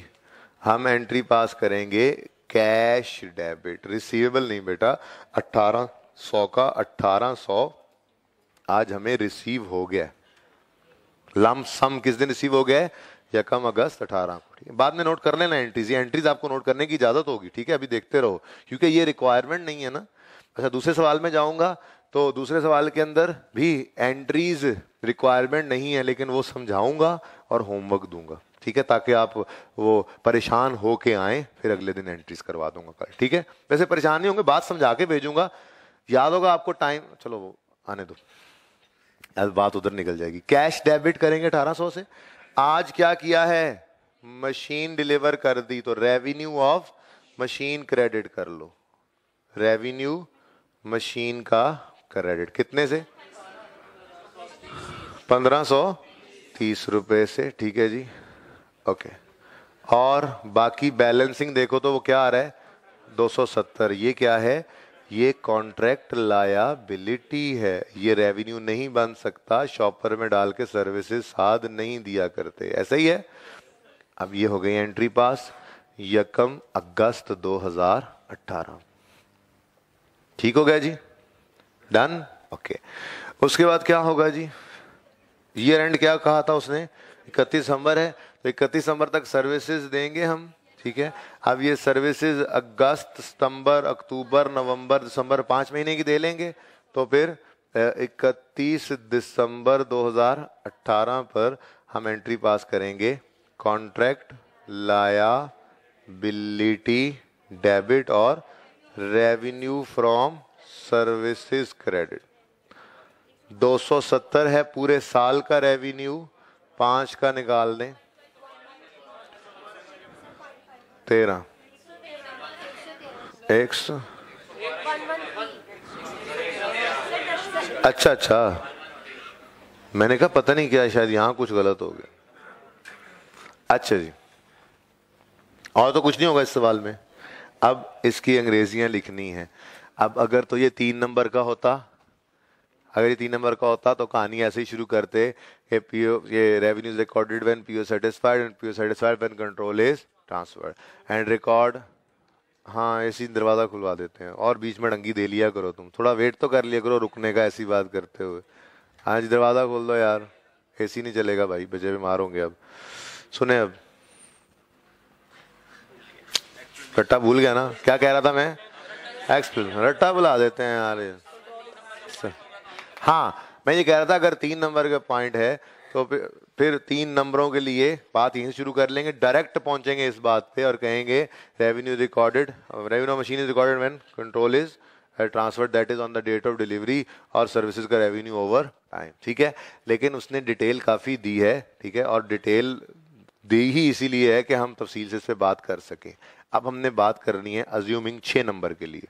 हम एंट्री पास करेंगे कैश डेबिट रिसीवेबल नहीं बेटा 1800 का 1800 आज हमें रिसीव हो गया लम सम किस दिन रिसीव हो गए यकम अगस्त अठारह को ठीक है बाद में नोट कर लेना एंट्रीज ये एंट्रीज आपको नोट करने की इजाजत होगी ठीक है अभी देखते रहो क्योंकि ये रिक्वायरमेंट नहीं है ना अच्छा दूसरे सवाल में जाऊंगा तो दूसरे सवाल के अंदर भी एंट्रीज रिक्वायरमेंट नहीं है लेकिन वो समझाऊंगा और होमवर्क दूंगा ठीक है ताकि आप वो परेशान हो के आए फिर अगले दिन एंट्रीज करवा दूंगा कल ठीक है वैसे परेशान नहीं होंगे बात समझा के भेजूंगा याद होगा आपको टाइम चलो वो आने दो बात उधर निकल जाएगी कैश डेबिट करेंगे 1800 से आज क्या किया है मशीन डिलीवर कर दी तो रेवेन्यू ऑफ मशीन क्रेडिट कर लो रेवेन्यू मशीन का क्रेडिट कितने से पंद्रह सौ तीस रुपये से ठीक है जी ओके और बाकी बैलेंसिंग देखो तो वो क्या आ रहा है 270 ये क्या है ये कॉन्ट्रैक्ट लायाबिलिटी है ये रेवेन्यू नहीं बन सकता शॉपर में डाल के सर्विसेज साध नहीं दिया करते ऐसा ही है अब ये हो गई एंट्री पास यकम अगस्त 2018 ठीक हो गया जी डन ओके उसके बाद क्या होगा जी ये एंड क्या कहा था उसने इकतीस दिसंबर है तो इकतीस दिसंबर तक सर्विसेज देंगे हम ठीक है अब ये सर्विसेज अगस्त सितंबर अक्टूबर नवंबर दिसंबर पांच महीने की दे लेंगे तो फिर इकतीस दिसंबर 2018 पर हम एंट्री पास करेंगे कॉन्ट्रैक्ट लाया बिलिटी डेबिट और रेवेन्यू फ्रॉम सर्विसेज क्रेडिट 270 है पूरे साल का रेवेन्यू पांच का निकाल दें तेरह एक सौ अच्छा अच्छा मैंने कहा पता नहीं क्या शायद यहां कुछ गलत हो गया अच्छा जी और तो कुछ नहीं होगा इस सवाल में अब इसकी अंग्रेजियां लिखनी है अब अगर तो ये तीन नंबर का होता अगर ये तीन नंबर का होता तो कहानी ऐसे ही शुरू करते पीओ ये revenues recorded when PO satisfied and PO satisfied when control is transfer and record हाँ ऐसी दरवाज़ा खुलवा देते हैं और बीच में डंगी दे लिया करो तुम थोड़ा वेट तो कर लिया करो रुकने का ऐसी बात करते हुए हाँ जी दरवाज़ा खोल दो यार ऐसी नहीं चलेगा भाई बजे बीमार होंगे अब सुने अब रट्टा भूल गया ना क्या कह रहा था मैं एक्सप्रेस रट्टा बुला देते हैं यार हाँ मैं ये कह रहा था अगर तीन नंबर का पॉइंट है तो फिर तीन नंबरों के लिए बात यहीं शुरू कर लेंगे डायरेक्ट पहुंचेंगे इस बात पे और कहेंगे revenue recorded revenue machine is recorded when control is transfer that is on the date of delivery और सर्विसेज का रेवेन्यू ओवर टाइम ठीक है लेकिन उसने डिटेल काफ़ी दी है ठीक है और डिटेल दी ही इसीलिए है कि हम तफसील से इस पर बात कर सकें अब हमने बात करनी है अज्यूमिंग छः नंबर के लिए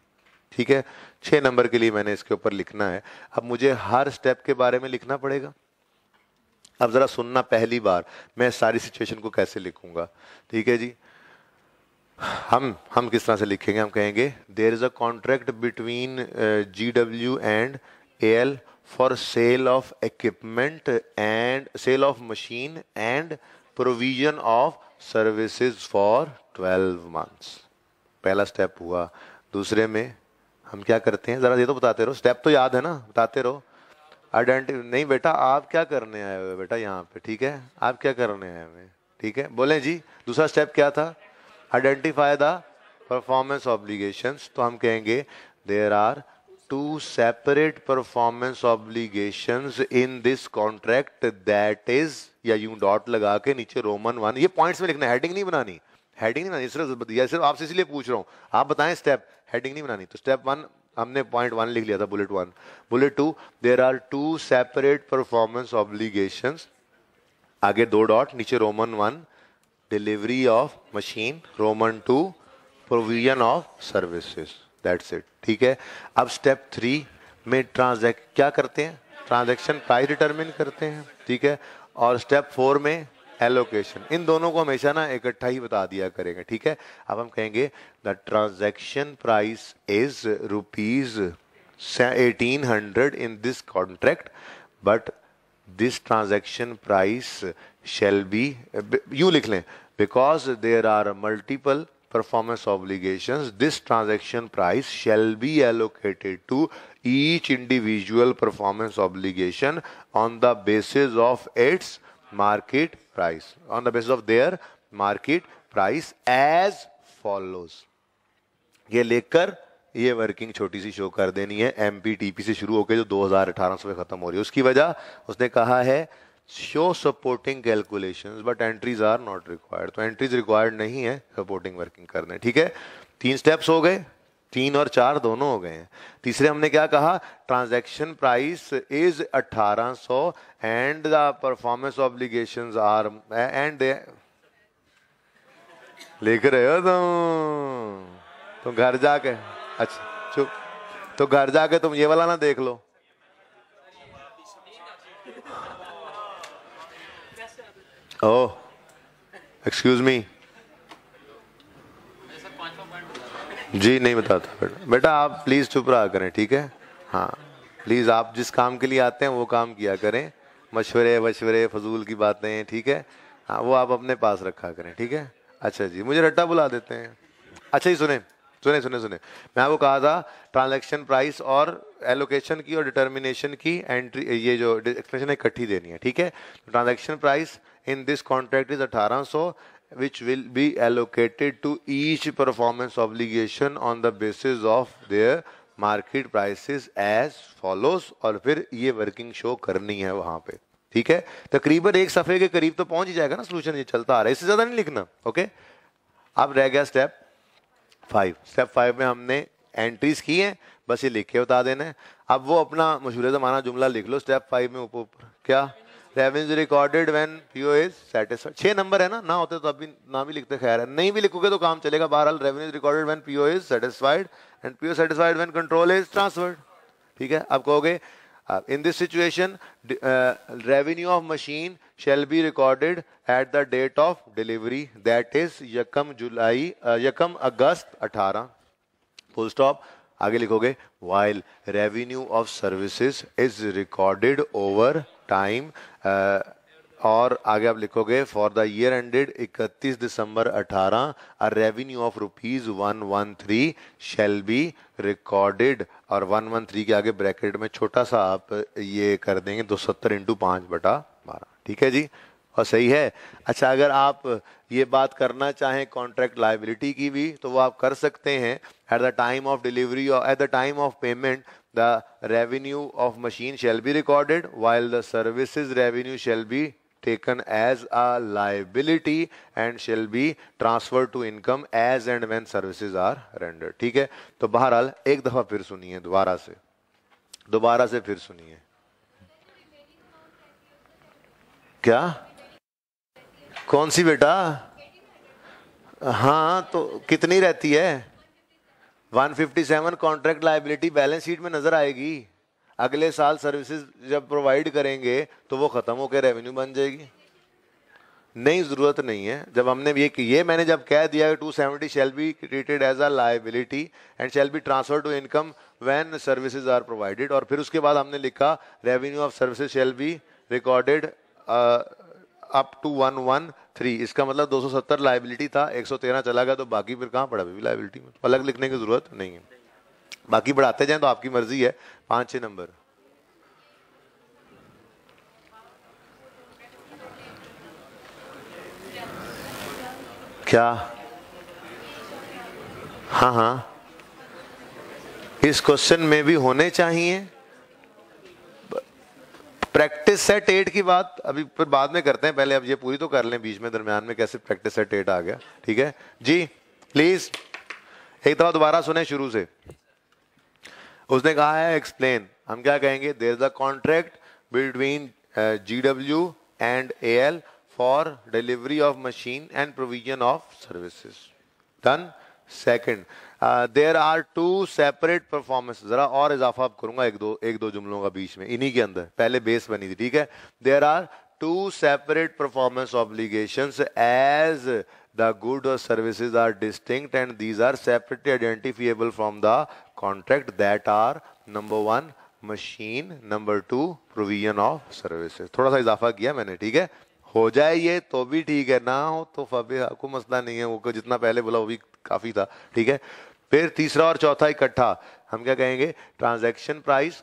ठीक है छः नंबर के लिए मैंने इसके ऊपर लिखना है अब मुझे हर स्टेप के बारे में लिखना पड़ेगा अब ज़रा सुनना पहली बार मैं सारी सिचुएशन को कैसे लिखूंगा ठीक है जी हम हम किस तरह से लिखेंगे हम कहेंगे there is a contract between G W and A L for sale of equipment and sale of machine and provision of services for twelve months पहला स्टेप हुआ दूसरे में हम क्या करते हैं ज़रा ये तो बताते रहो स्टेप तो याद है ना बताते रहो आइडेंटिटी नहीं बेटा आप क्या करने आए हुए बेटा यहाँ पे ठीक है आप क्या करने आए हुए ठीक है बोले जी दूसरा स्टेप क्या था आइडेंटिफाई द परफॉर्मेंस ऑब्लिगेशन तो हम कहेंगे there are two separate performance obligation in this contract that is या यू डॉट लगा के नीचे रोमन वन ये पॉइंट्स में लिखना हेडिंग नहीं बनानी हेडिंग नहीं बनानी सिर्फ या सिर्फ आपसे इसलिए पूछ रहा हूँ आप बताएं स्टेप हेडिंग नहीं बनानी तो स्टेप वन हमने पॉइंट वन लिख लिया था bullet one bullet two there are two separate performance obligation आगे दो डॉट नीचे roman one delivery of machine roman two provision of services that's it ठीक है अब स्टेप थ्री में ट्रांजेक्ट क्या करते हैं ट्रांजेक्शन प्राइस डिटरमिन करते हैं ठीक है और स्टेप फोर में एलोकेशन इन दोनों को हमेशा ना इकट्ठा ही बता दिया करेंगे ठीक है अब हम कहेंगे the transaction price is rupees eighteen hundred in this contract but this transaction price shall be you लिख लें because there are multiple performance obligation this transaction price shall be allocated to each individual performance obligation on the basis of its market price on the basis of their market price as follows ये लेकर ये वर्किंग छोटी सी शो कर देनी है एम से शुरू होकर जो 2018 सौ में खत्म हो रही है उसकी वजह उसने कहा है show supporting calculation but entries are not required तो एंट्रीज रिक्वायर्ड नहीं है सपोर्टिंग वर्किंग करने ठीक है तीन स्टेप्स हो गए तीन और चार दोनों हो गए हैं तीसरे हमने क्या कहा transaction price is 1800 and the performance obligation are and लिख रहे हो तुम तो घर जाके अच्छा चुप तो घर जाके तुम ये वाला ना देख लो ओ एक्सक्यूज मी जी नहीं बताता बेटा बेटा आप प्लीज़ चुप रहा करें ठीक है हाँ प्लीज़ आप जिस काम के लिए आते हैं वो काम किया करें मशवरे वशवरे फजूल की बातें ठीक है हाँ वो आप अपने पास रखा करें ठीक है अच्छा जी मुझे रट्टा बुला देते हैं अच्छा जी सुने सुने सुने सुने मैं आपको कहा था ट्रांजेक्शन प्राइस और एलोकेशन की और डिटर्मिनेशन की एंट्री ये जो है इकट्ठी देनी है ठीक है transaction price in this contract is अठारह सौ which will be allocated to each performance obligation on the basis of their market prices as follows और फिर ये वर्किंग शो करनी है वहां पे ठीक है तकरीबन एक सफे के करीब तो पहुंच ही जाएगा ना सोल्यूशन ये चलता आ रहा है इससे ज्यादा नहीं लिखना ओके अब रह गया स्टेप फाइव स्टेप फाइव में हमने एंट्रीज की हैं बस ये लिख के बता देना है अब वो अपना मशहूर ज़माना जुमला लिख लो स्टेप फाइव में ऊपर क्या revenues recorded when PO is satisfied छह नंबर है ना ना होते तो अभी ना भी लिखते खैर है नहीं भी लिखोगे तो काम चलेगा बहरहाल revenues recorded when PO is satisfied and PO satisfied when control is transferred ठीक है आप कहोगे in this situation revenue of machine shall be recorded at the date of delivery that is यकम जुलाई यकम अगस्त अठारह फुल स्टॉप आगे लिखोगे while revenue of services is recorded over time uh, और आगे आप लिखोगे for the year ended 31 December 18 a revenue of rupees 113 shall be recorded और 113 के आगे ब्रैकेट में छोटा सा आप ये कर देंगे दो सत्तर इंटू पाँच बटा बारह ठीक है जी और सही है अच्छा अगर आप ये बात करना चाहें कॉन्ट्रैक्ट लाइबिलिटी की भी तो वो आप कर सकते हैं at the time of delivery और at the time of payment the revenue of machine shall be recorded while the services revenue shall be taken as a liability and shall be transferred to income as and when services are rendered ठीक है तो बहरहाल एक दफा फिर सुनिए दोबारा से दोबारा से फिर सुनिए क्या कौन सी बेटा हाँ तो कितनी रहती है 157 कॉन्ट्रैक्ट लाइबिलिटी बैलेंस शीट में नजर आएगी अगले साल सर्विसेज जब प्रोवाइड करेंगे तो वो खत्म होकर रेवेन्यू बन जाएगी नहीं जरूरत नहीं है जब हमने ये ये मैंने जब कह दिया two seventy shall be created as a liability and shall be transfer to income when services are provided और फिर उसके बाद हमने लिखा revenue of services shall be recorded up to one one three इसका मतलब 270 लाइबिलिटी था 113 चला गया तो बाकी फिर कहाँ पड़ा अभी लाइबिलिटी में तो अलग लिखने की जरूरत नहीं है बाकी बढ़ाते जाएं तो आपकी मर्जी है पाँच छः नंबर क्या हाँ हाँ इस क्वेश्चन में भी होने चाहिए प्रैक्टिस सेट एट की बात अभी फिर बाद में करते हैं पहले अब ये पूरी तो कर लें बीच में दरमियान में कैसे प्रैक्टिस सेट एट आ गया ठीक है जी प्लीज एक दफा दोबारा सुने शुरू से उसने कहा है एक्सप्लेन हम क्या कहेंगे there is a contract between G W and A L for delivery of machine and provision of services done second there are two separate performance जरा और इजाफा आप करूंगा एक दो एक दो जुमलों का बीच में इन्हीं के अंदर पहले बेस बनी थी ठीक है there are two separate performance obligation as the good और services are distinct and these are separately identifiable from the contract that are number one machine number two provision of services थोड़ा सा इजाफा किया मैंने ठीक है हो जाए ये तो भी ठीक है ना हो तो फबे को मसला नहीं है वो जितना पहले बोला वो भी काफ़ी था ठीक है फिर तीसरा और चौथा इकट्ठा हम क्या कहेंगे transaction price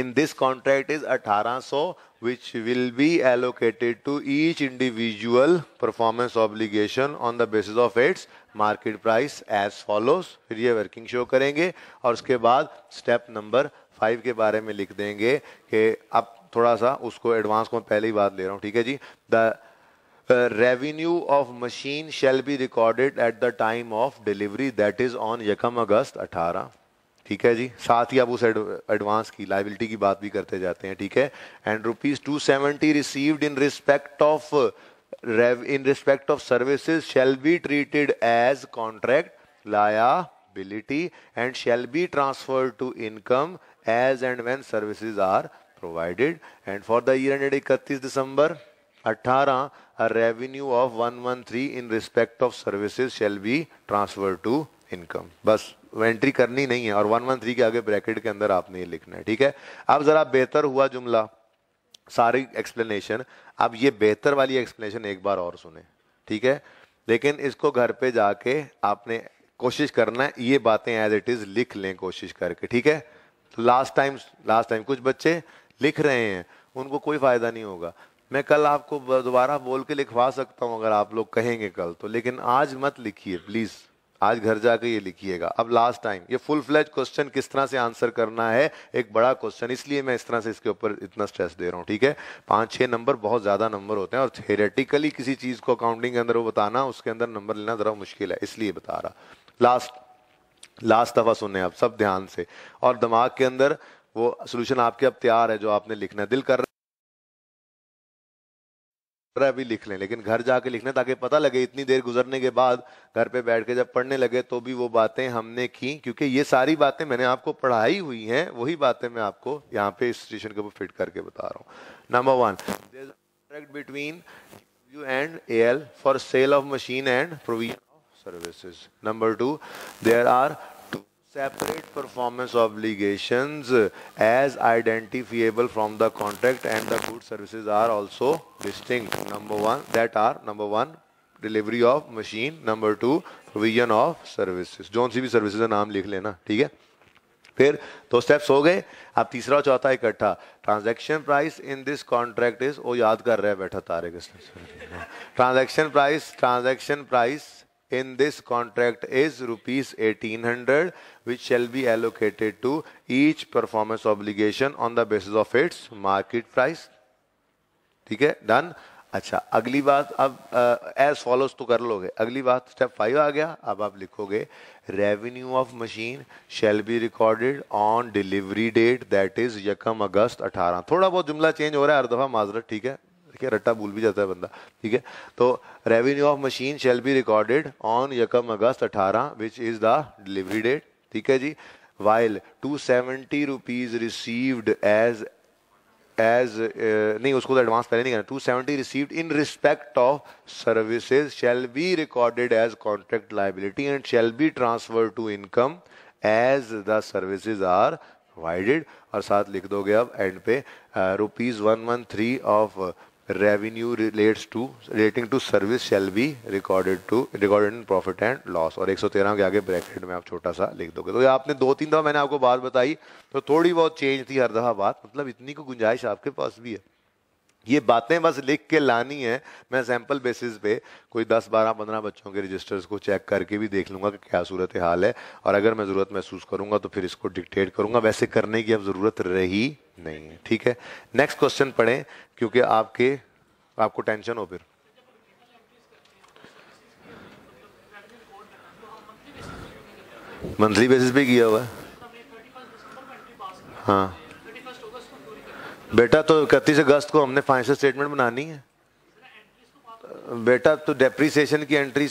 in this contract is 1800 which will be allocated to each individual performance obligation on the basis of its market price as follows फिर ये वर्किंग शो करेंगे और उसके बाद स्टेप नंबर फाइव के बारे में लिख देंगे कि अब थोड़ा सा उसको एडवांस को मैं पहले ही बात ले रहा हूँ ठीक है जी the The revenue of machine shall be recorded at the time of delivery that is on यकम अगस्त 18 ठीक है जी साथ ही आप एडवांस की लाइबिलिटी की बात भी करते जाते हैं ठीक है and rupees two seventy received in respect of in respect of services shall be treated as contract liability and shall be transferred to income as and when services are provided and for the year ended 31 December revenue of one one three in respect of services shall be transfer to income बस एंट्री करनी नहीं है और वन वन थ्री के आगे ब्रैकेट के अंदर आपने ये लिखना है ठीक है अब जरा बेहतर हुआ जुमला सारी एक्सप्लेनेशन अब ये बेहतर वाली एक्सप्लेनेशन एक बार और सुने ठीक है लेकिन इसको घर पे जाके आपने कोशिश करना है ये बातें एज इट इज लिख लें कोशिश करके ठीक है लास्ट टाइम लास्ट टाइम कुछ बच्चे लिख रहे हैं उनको कोई फायदा नहीं होगा मैं कल आपको दोबारा बोल के लिखवा सकता हूँ अगर आप लोग कहेंगे कल तो लेकिन आज मत लिखिए प्लीज़ आज घर जाकर ये लिखिएगा अब लास्ट टाइम ये फुल फ्लैज क्वेश्चन किस तरह से आंसर करना है एक बड़ा क्वेश्चन इसलिए मैं इस तरह से इसके ऊपर इतना स्ट्रेस दे रहा हूँ ठीक है पांच छह नंबर बहुत ज़्यादा नंबर होते हैं और थेरेटिकली किसी चीज़ को अकाउंटिंग के अंदर वो बताना उसके अंदर नंबर लेना ज़रा मुश्किल है इसलिए बता रहा लास्ट लास्ट दफ़ा सुने आप सब ध्यान से और दिमाग के अंदर वो सोल्यूशन आपके अब तैयार है जो आपने लिखना दिल कर रहा है अभी लिख लें लेकिन घर जाके लिखना ताकि पता लगे इतनी देर गुजरने के बाद घर पे बैठ के जब पढ़ने लगे तो भी वो बातें हमने की क्योंकि ये सारी बातें मैंने आपको पढ़ाई हुई हैं वही बातें मैं आपको यहाँ पे स्टेशन के ऊपर फिट करके बता रहा हूँ number one contract between you and A L for sale of machine and provision of services. Number two there are separate performance obligations as identifiable from the contract and the good services are also distinct number one that are number one delivery of machine number two provision of services जोन सी भी सर्विसेज का नाम लिख लेना ठीक है फिर दो स्टेप्स हो गए अब तीसरा चौथा इकट्ठा transaction price in this contract is वो याद कर रहे है बैठा तारे के transaction price transaction price in this contract is rupees 1800 which shall be allocated to each performance obligation on the basis of its market price ठीक है डन अच्छा अगली बात अब एज फॉलोज तो कर लोगे अगली बात स्टेप फाइव आ गया अब आप लिखोगे revenue of machine shall be recorded on delivery date that is यकम अगस्त 18 थोड़ा बहुत जुमला चेंज हो रहा है हर दफा माजरत ठीक है के रट्टा भूल भी जाता है बंदा ठीक है तो revenue of machine shall be recorded on यकम अगस्त अठारह which is the delivery date ठीक है जी while two seventy rupees received as as नहीं उसको तो एडवांस पहले नहीं करना two seventy received in respect of services shall be recorded as contract liability and shall be transfer to income as the services are provided और साथ लिख दोगे अब एंड पे rupees one one three of revenue relates to relating to service shall be recorded to recorded in profit and loss और 113 के आगे ब्रैकेट में आप छोटा सा लिख दोगे तो ये आपने दो तीन दफा मैंने आपको बात बताई तो थोड़ी बहुत चेंज थी हर दफा बात मतलब इतनी को गुंजाइश आपके पास भी है ये बातें बस लिख के लानी है मैं सैंपल बेसिस पे कोई 10 12 15 बच्चों के रजिस्टर्स को चेक करके भी देख लूंगा कि क्या सूरत हाल है और अगर मैं ज़रूरत महसूस करूंगा तो फिर इसको डिक्टेट करूंगा वैसे करने की अब ज़रूरत रही नहीं है ठीक है नेक्स्ट क्वेश्चन पढ़ें क्योंकि आपके आपको टेंशन हो फिर मंथली बेसिस पे किया हुआ है हाँ बेटा तो इकतीस अगस्त को हमने फाइनेंशियल स्टेटमेंट बनानी है बेटा तो डेप्रीसीशन की एंट्री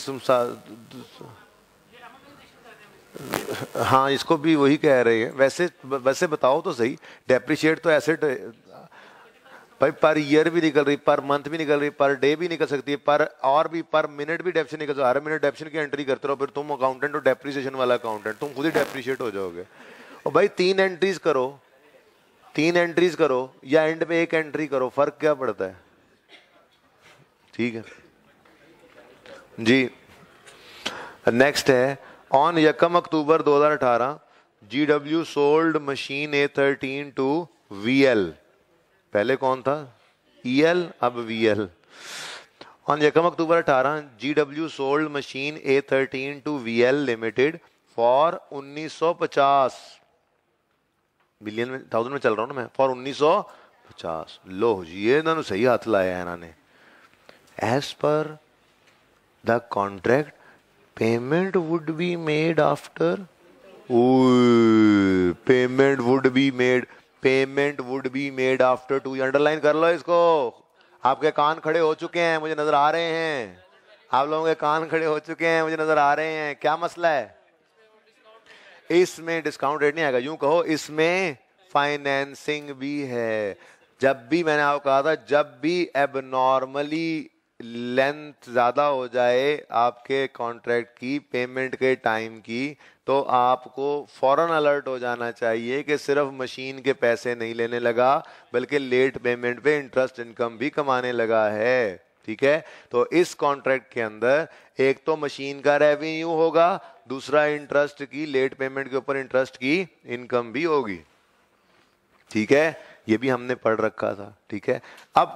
हाँ इसको भी वही कह रहे हैं वैसे वैसे बताओ तो सही डेप्रीशिएट तो एसेट भाई पर ईयर भी निकल रही पर मंथ भी निकल रही पर डे भी निकल सकती है पर और भी पर मिनट भी डेप्शन निकल हर मिनट डेप्शन की एंट्री करते रहो फिर तुम अकाउंटेंट हो डेप्रिसिएशन वाला अकाउंटेंट तुम खुद ही डेप्रीशिएट हो जाओगे और भाई तीन एंट्रीज करो तीन एंट्रीज करो या एंड पे एक एंट्री करो फर्क क्या पड़ता है ठीक है जी नेक्स्ट है ऑन यकम October 2018 G W sold machine A thirteen to V L पहले कौन था ई e एल अब वी एल ऑन यकम अक्टूबर अठारह G W sold machine A thirteen to V L limited for 1950 billion में थाउजेंड में चल रहा हूँ ना मैं फॉर उन्नीस सौ पचास लो ये इन्होंने सही हाथ लाया है इन्होंने as per the contract payment would be made after payment would be made payment would be made after two underline कर लो इसको आपके कान खड़े हो चुके हैं मुझे नजर आ रहे हैं आप लोगों के कान खड़े हो चुके हैं मुझे नजर आ रहे हैं क्या मसला है इसमें डिस्काउंट रेट नहीं आएगा यूं कहो इसमें फाइनेंसिंग भी है जब भी मैंने आपको कहा था जब भी एबनॉर्मली लेंथ ज़्यादा हो जाए आपके कॉन्ट्रैक्ट की पेमेंट के टाइम की तो आपको फौरन अलर्ट हो जाना चाहिए कि सिर्फ मशीन के पैसे नहीं लेने लगा बल्कि लेट पेमेंट पे इंटरेस्ट इनकम भी कमाने लगा है ठीक है तो इस कॉन्ट्रैक्ट के अंदर एक तो मशीन का रेवेन्यू होगा दूसरा इंटरेस्ट की लेट पेमेंट के ऊपर इंटरेस्ट की इनकम भी होगी ठीक है ये भी हमने पढ़ रखा था ठीक है अब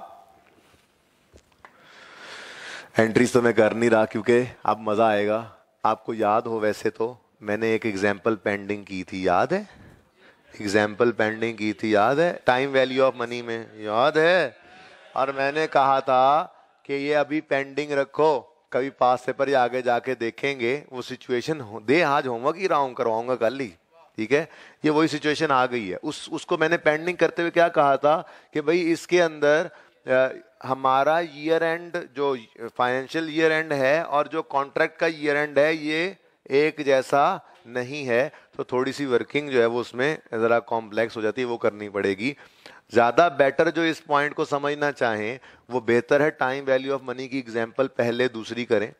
एंट्रीज तो मैं कर नहीं रहा क्योंकि अब मजा आएगा आपको याद हो वैसे तो मैंने एक एग्जाम्पल पेंडिंग की थी याद है एग्जाम्पल पेंडिंग की थी याद है टाइम वैल्यू ऑफ मनी में याद है और मैंने कहा था कि ये अभी पेंडिंग रखो कभी पास से पर आगे जाके देखेंगे वो सिचुएशन दे आज होमवर्क ही रहा हूँ करवाऊंगा कल ही ठीक है ये वही सिचुएशन आ गई है उस उसको मैंने पेंडिंग करते हुए क्या कहा था कि भाई इसके अंदर आ, हमारा ईयर एंड जो फाइनेंशियल ईयर एंड है और जो कॉन्ट्रैक्ट का ईयर एंड है ये एक जैसा नहीं है तो थोड़ी सी वर्किंग जो है वो उसमें ज़रा कॉम्प्लेक्स हो जाती है वो करनी पड़ेगी ज़्यादा बेटर जो इस पॉइंट को समझना चाहें वो बेहतर है टाइम वैल्यू ऑफ मनी की एग्जाम्पल पहले दूसरी करें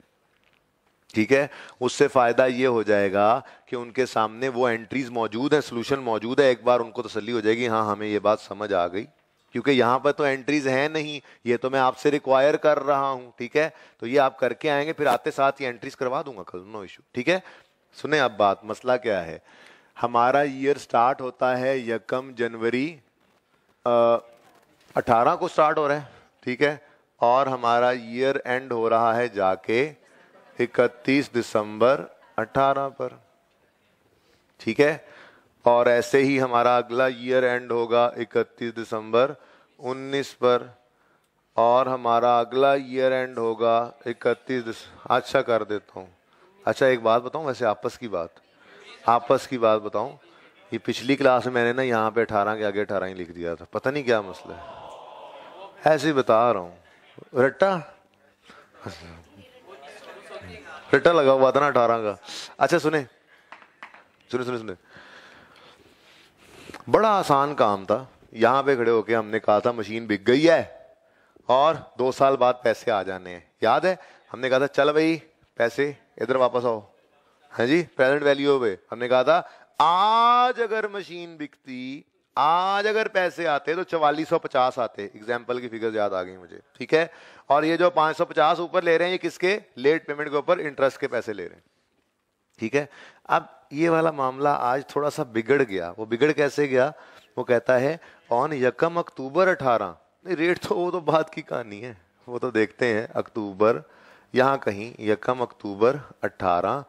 ठीक है उससे फ़ायदा ये हो जाएगा कि उनके सामने वो एंट्रीज मौजूद है सोल्यूशन मौजूद है एक बार उनको तसली हो जाएगी हाँ हमें ये बात समझ आ गई क्योंकि यहां पर तो एंट्रीज है नहीं ये तो मैं आपसे रिक्वायर कर रहा हूं ठीक है तो ये आप करके आएंगे फिर आते साथ ही एंट्रीज करवा दूंगा कल नो इशू ठीक है सुने अब बात मसला क्या है हमारा ईयर स्टार्ट होता है यकम जनवरी अठारह को स्टार्ट हो रहा है ठीक है और हमारा ईयर एंड हो रहा है जाके इकतीस दिसंबर अठारह पर ठीक है और ऐसे ही हमारा अगला ईयर एंड होगा 31 दिसंबर 19 पर और हमारा अगला ईयर एंड होगा 31 दिस अच्छा कर देता हूँ अच्छा एक बात बताऊँ वैसे आपस की बात आपस की बात बताऊँ कि पिछली क्लास में मैंने ना यहाँ पे अठारह के आगे अठारह ही लिख दिया था पता नहीं क्या मसला है ऐसे बता रहा हूँ रट्टा रट्टा लगा हुआ था ना अठारह का अच्छा सुने सुने सुने सुने बड़ा आसान काम था यहाँ पे खड़े होके हमने कहा था मशीन बिक गई है और दो साल बाद पैसे आ जाने हैं याद है हमने कहा था चल भाई पैसे इधर वापस आओ हाँ जी प्रेजेंट वैल्यू पे हमने कहा था आज अगर मशीन बिकती आज अगर पैसे आते तो चवालीस सौ पचास आते एग्जाम्पल की फिगर याद आ गई मुझे ठीक है और ये जो पांच सौ पचास ऊपर ले रहे हैं ये किसके लेट पेमेंट के ऊपर इंटरेस्ट के पैसे ले रहे हैं ठीक है अब ये वाला मामला आज थोड़ा सा बिगड़ गया वो बिगड़ कैसे गया वो कहता है ऑन यकम अक्टूबर अठारह नहीं रेट तो वो तो बात की कहानी है वो तो देखते हैं अक्टूबर यहाँ कहीं यकम अक्टूबर अट्ठारह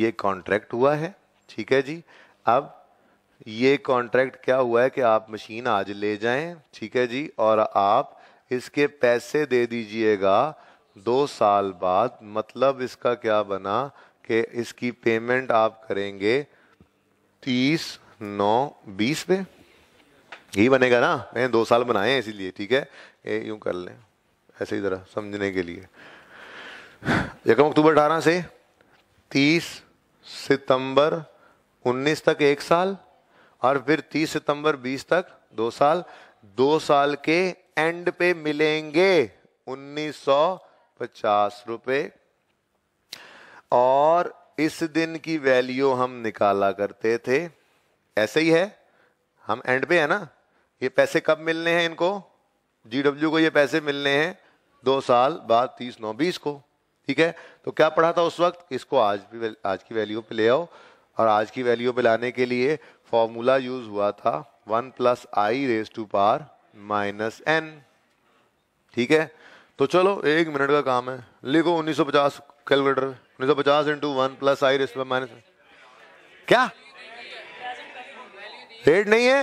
ये कॉन्ट्रैक्ट हुआ है ठीक है जी अब ये कॉन्ट्रैक्ट क्या हुआ है कि आप मशीन आज ले जाएं ठीक है जी और आप इसके पैसे दे दीजिएगा दो साल बाद मतलब इसका क्या बना कि इसकी पेमेंट आप करेंगे तीस नौ बीस पे यही बनेगा ना मैंने दो साल बनाए हैं इसीलिए ठीक है यूं कर लें ऐसे ही ज़रा समझने के लिए यकम अक्टूबर अठारह से तीस सितंबर 19 तक एक साल और फिर 30 सितंबर 20 तक दो साल दो साल के एंड पे मिलेंगे उन्नीस सौ पचास और इस दिन की वैल्यू हम निकाला करते थे ऐसे ही है हम एंड पे है ना ये पैसे कब मिलने हैं इनको जीडब्ल्यू को ये पैसे मिलने हैं दो साल बाद तीस नौ बीस को ठीक है तो क्या पढ़ा था उस वक्त इसको आज भी आज की वैल्यू पे ले आओ और आज की वैल्यू पे लाने के लिए फॉर्मूला यूज हुआ था one plus I raise to power minus N ठीक है तो चलो एक मिनट का काम है लिखो 1950 कैलकुलेटर 1950 सौ पचास into one plus I raise to minus क्या रेट नहीं है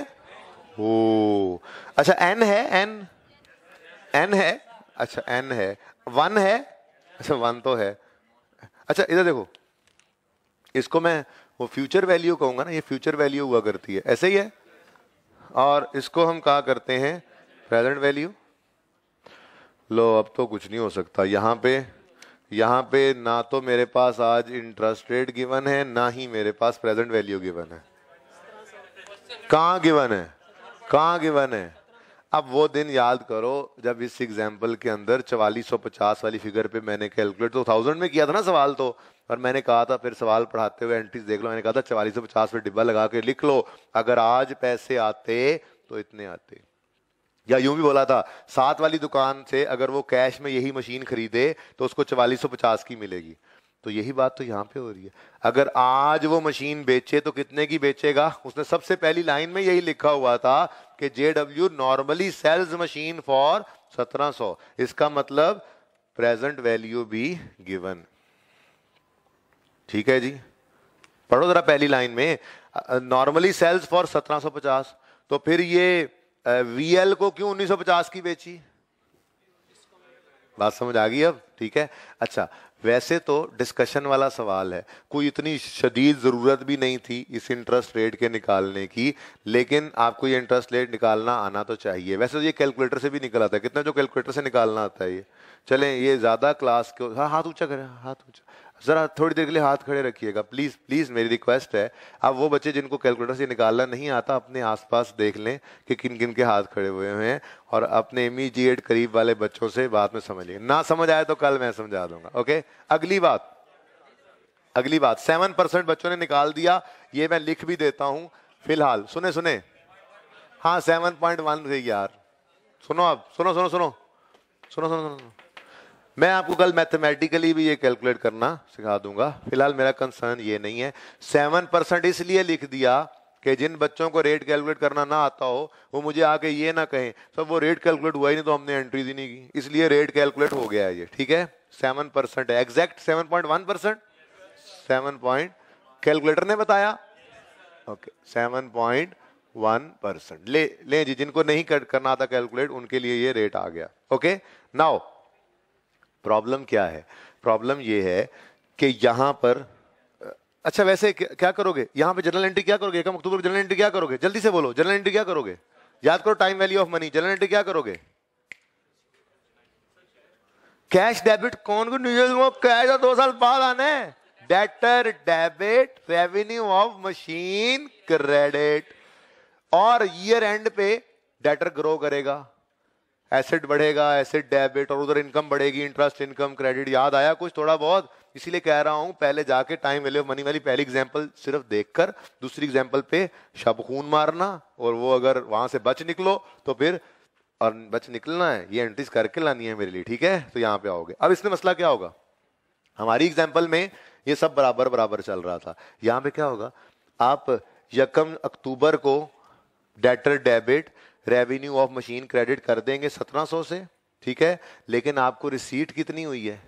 ओ अच्छा एन है एन एन है अच्छा एन है वन है अच्छा वन तो है अच्छा इधर देखो इसको मैं वो फ्यूचर वैल्यू कहूंगा ना ये फ्यूचर वैल्यू हुआ करती है ऐसे ही है और इसको हम कहा करते हैं प्रेजेंट वैल्यू लो अब तो कुछ नहीं हो सकता यहाँ पे यहाँ पे ना तो मेरे पास आज इंटरेस्ट रेट गिवन है ना ही मेरे पास प्रेजेंट वैल्यू गिवन है कहाँ गिवन है कहाँ गिवन है अब वो दिन याद करो जब इस एग्जाम्पल के अंदर चवालीस वाली फिगर पे मैंने कैलकुलेट तो थाउजेंड में किया था ना सवाल तो और मैंने कहा था फिर सवाल पढ़ाते हुए एंट्रीज देख लो मैंने कहा था चवालीस सौ पचास पे डिब्बा लगा के लिख लो अगर आज पैसे आते तो इतने आते या यूं भी बोला था सात वाली दुकान से अगर वो कैश में यही मशीन खरीदे तो उसको चवालीस सौ पचास की मिलेगी तो यही बात तो यहाँ पे हो रही है अगर आज वो मशीन बेचे तो कितने की बेचेगा उसने सबसे पहली लाइन में यही लिखा हुआ था कि J W normally sells machine for सत्रह सौ इसका मतलब प्रेजेंट वैल्यू भी गिवन ठीक है जी पढ़ो जरा पहली लाइन में नॉर्मली सेल्स फॉर 1750 तो फिर ये वीएल को क्यों 1950 की बेची बात समझ आ गई अब ठीक है अच्छा वैसे तो डिस्कशन वाला सवाल है कोई इतनी शदीद ज़रूरत भी नहीं थी इस इंटरेस्ट रेट के निकालने की लेकिन आपको ये इंटरेस्ट रेट निकालना आना तो चाहिए वैसे तो ये कैलकुलेटर से भी निकल आता है कितना जो कैलकुलेटर से निकालना आता है ये चलें ये ज़्यादा क्लास के हाँ हाथ ऊँचा करें हाथ ऊँचा ज़रा थोड़ी देर के लिए हाथ खड़े रखिएगा प्लीज़ प्लीज़ मेरी रिक्वेस्ट है आप वो बच्चे जिनको कैलकुलेटर से निकालना नहीं आता अपने आसपास देख लें कि किन किन के हाथ खड़े हुए हैं और अपने इमीजिएट करीब वाले बच्चों से बात में समझ लेंगे ना समझ आए तो कल मैं समझा दूंगा ओके अगली बात अगली बात सेवन परसेंट बच्चों ने निकाल दिया ये मैं लिख भी देता हूँ फिलहाल सुने सुने हाँ सेवन पॉइंट वन यार सुनो आप सुनो सुनो सुनो सुनो सुनो सुनो, सुनो, सुनो, सुनो मैं आपको कल मैथमेटिकली भी ये कैलकुलेट करना सिखा दूंगा फिलहाल मेरा कंसर्न ये नहीं है सेवन परसेंट इसलिए लिख दिया कि जिन बच्चों को रेट कैलकुलेट करना ना आता हो वो मुझे आके ये ना कहें सब वो रेट कैलकुलेट हुआ ही नहीं तो हमने एंट्री दी नहीं की इसलिए रेट कैलकुलेट हो गया है ये ठीक है सेवन परसेंट है exact seven point one percent seven point calculator ने बताया okay seven point one percent ले जी जिनको नहीं करना आता कैलकुलेट उनके लिए ये रेट आ गया ओके नाउ प्रॉब्लम क्या है प्रॉब्लम ये है कि यहाँ पर अच्छा वैसे क्या करोगे यहाँ पे जनरल एंट्री क्या करोगे एकम अक्टूबर जनरल एंट्री क्या करोगे जल्दी से बोलो जनरल एंट्री क्या करोगे याद करो time value of money general entry क्या करोगे कैश डेबिट कौन को न्यूज कैश दो साल बाद आने debtor debit revenue of machine credit और ईयर एंड पे डेटर ग्रो करेगा एसेट बढ़ेगा एसेट डेबिट और उधर इनकम बढ़ेगी इंटरेस्ट इनकम क्रेडिट याद आया कुछ थोड़ा बहुत इसीलिए कह रहा हूं पहले जाके टाइम वैल्यू मनी वाली पहली एग्जांपल सिर्फ देखकर दूसरी एग्जाम्पल पे शब खून मारना और वो अगर वहां से बच निकलो तो फिर और बच निकलना है ये एंट्रीज करके लानी है मेरे लिए ठीक है तो यहाँ पे आओगे अब इसमें मसला क्या होगा हमारी एग्जाम्पल में ये सब बराबर बराबर चल रहा था यहाँ पे क्या होगा आप यकम अक्टूबर को debtor debit revenue of machine credit कर देंगे 1700 से ठीक है लेकिन आपको रिसीट कितनी हुई है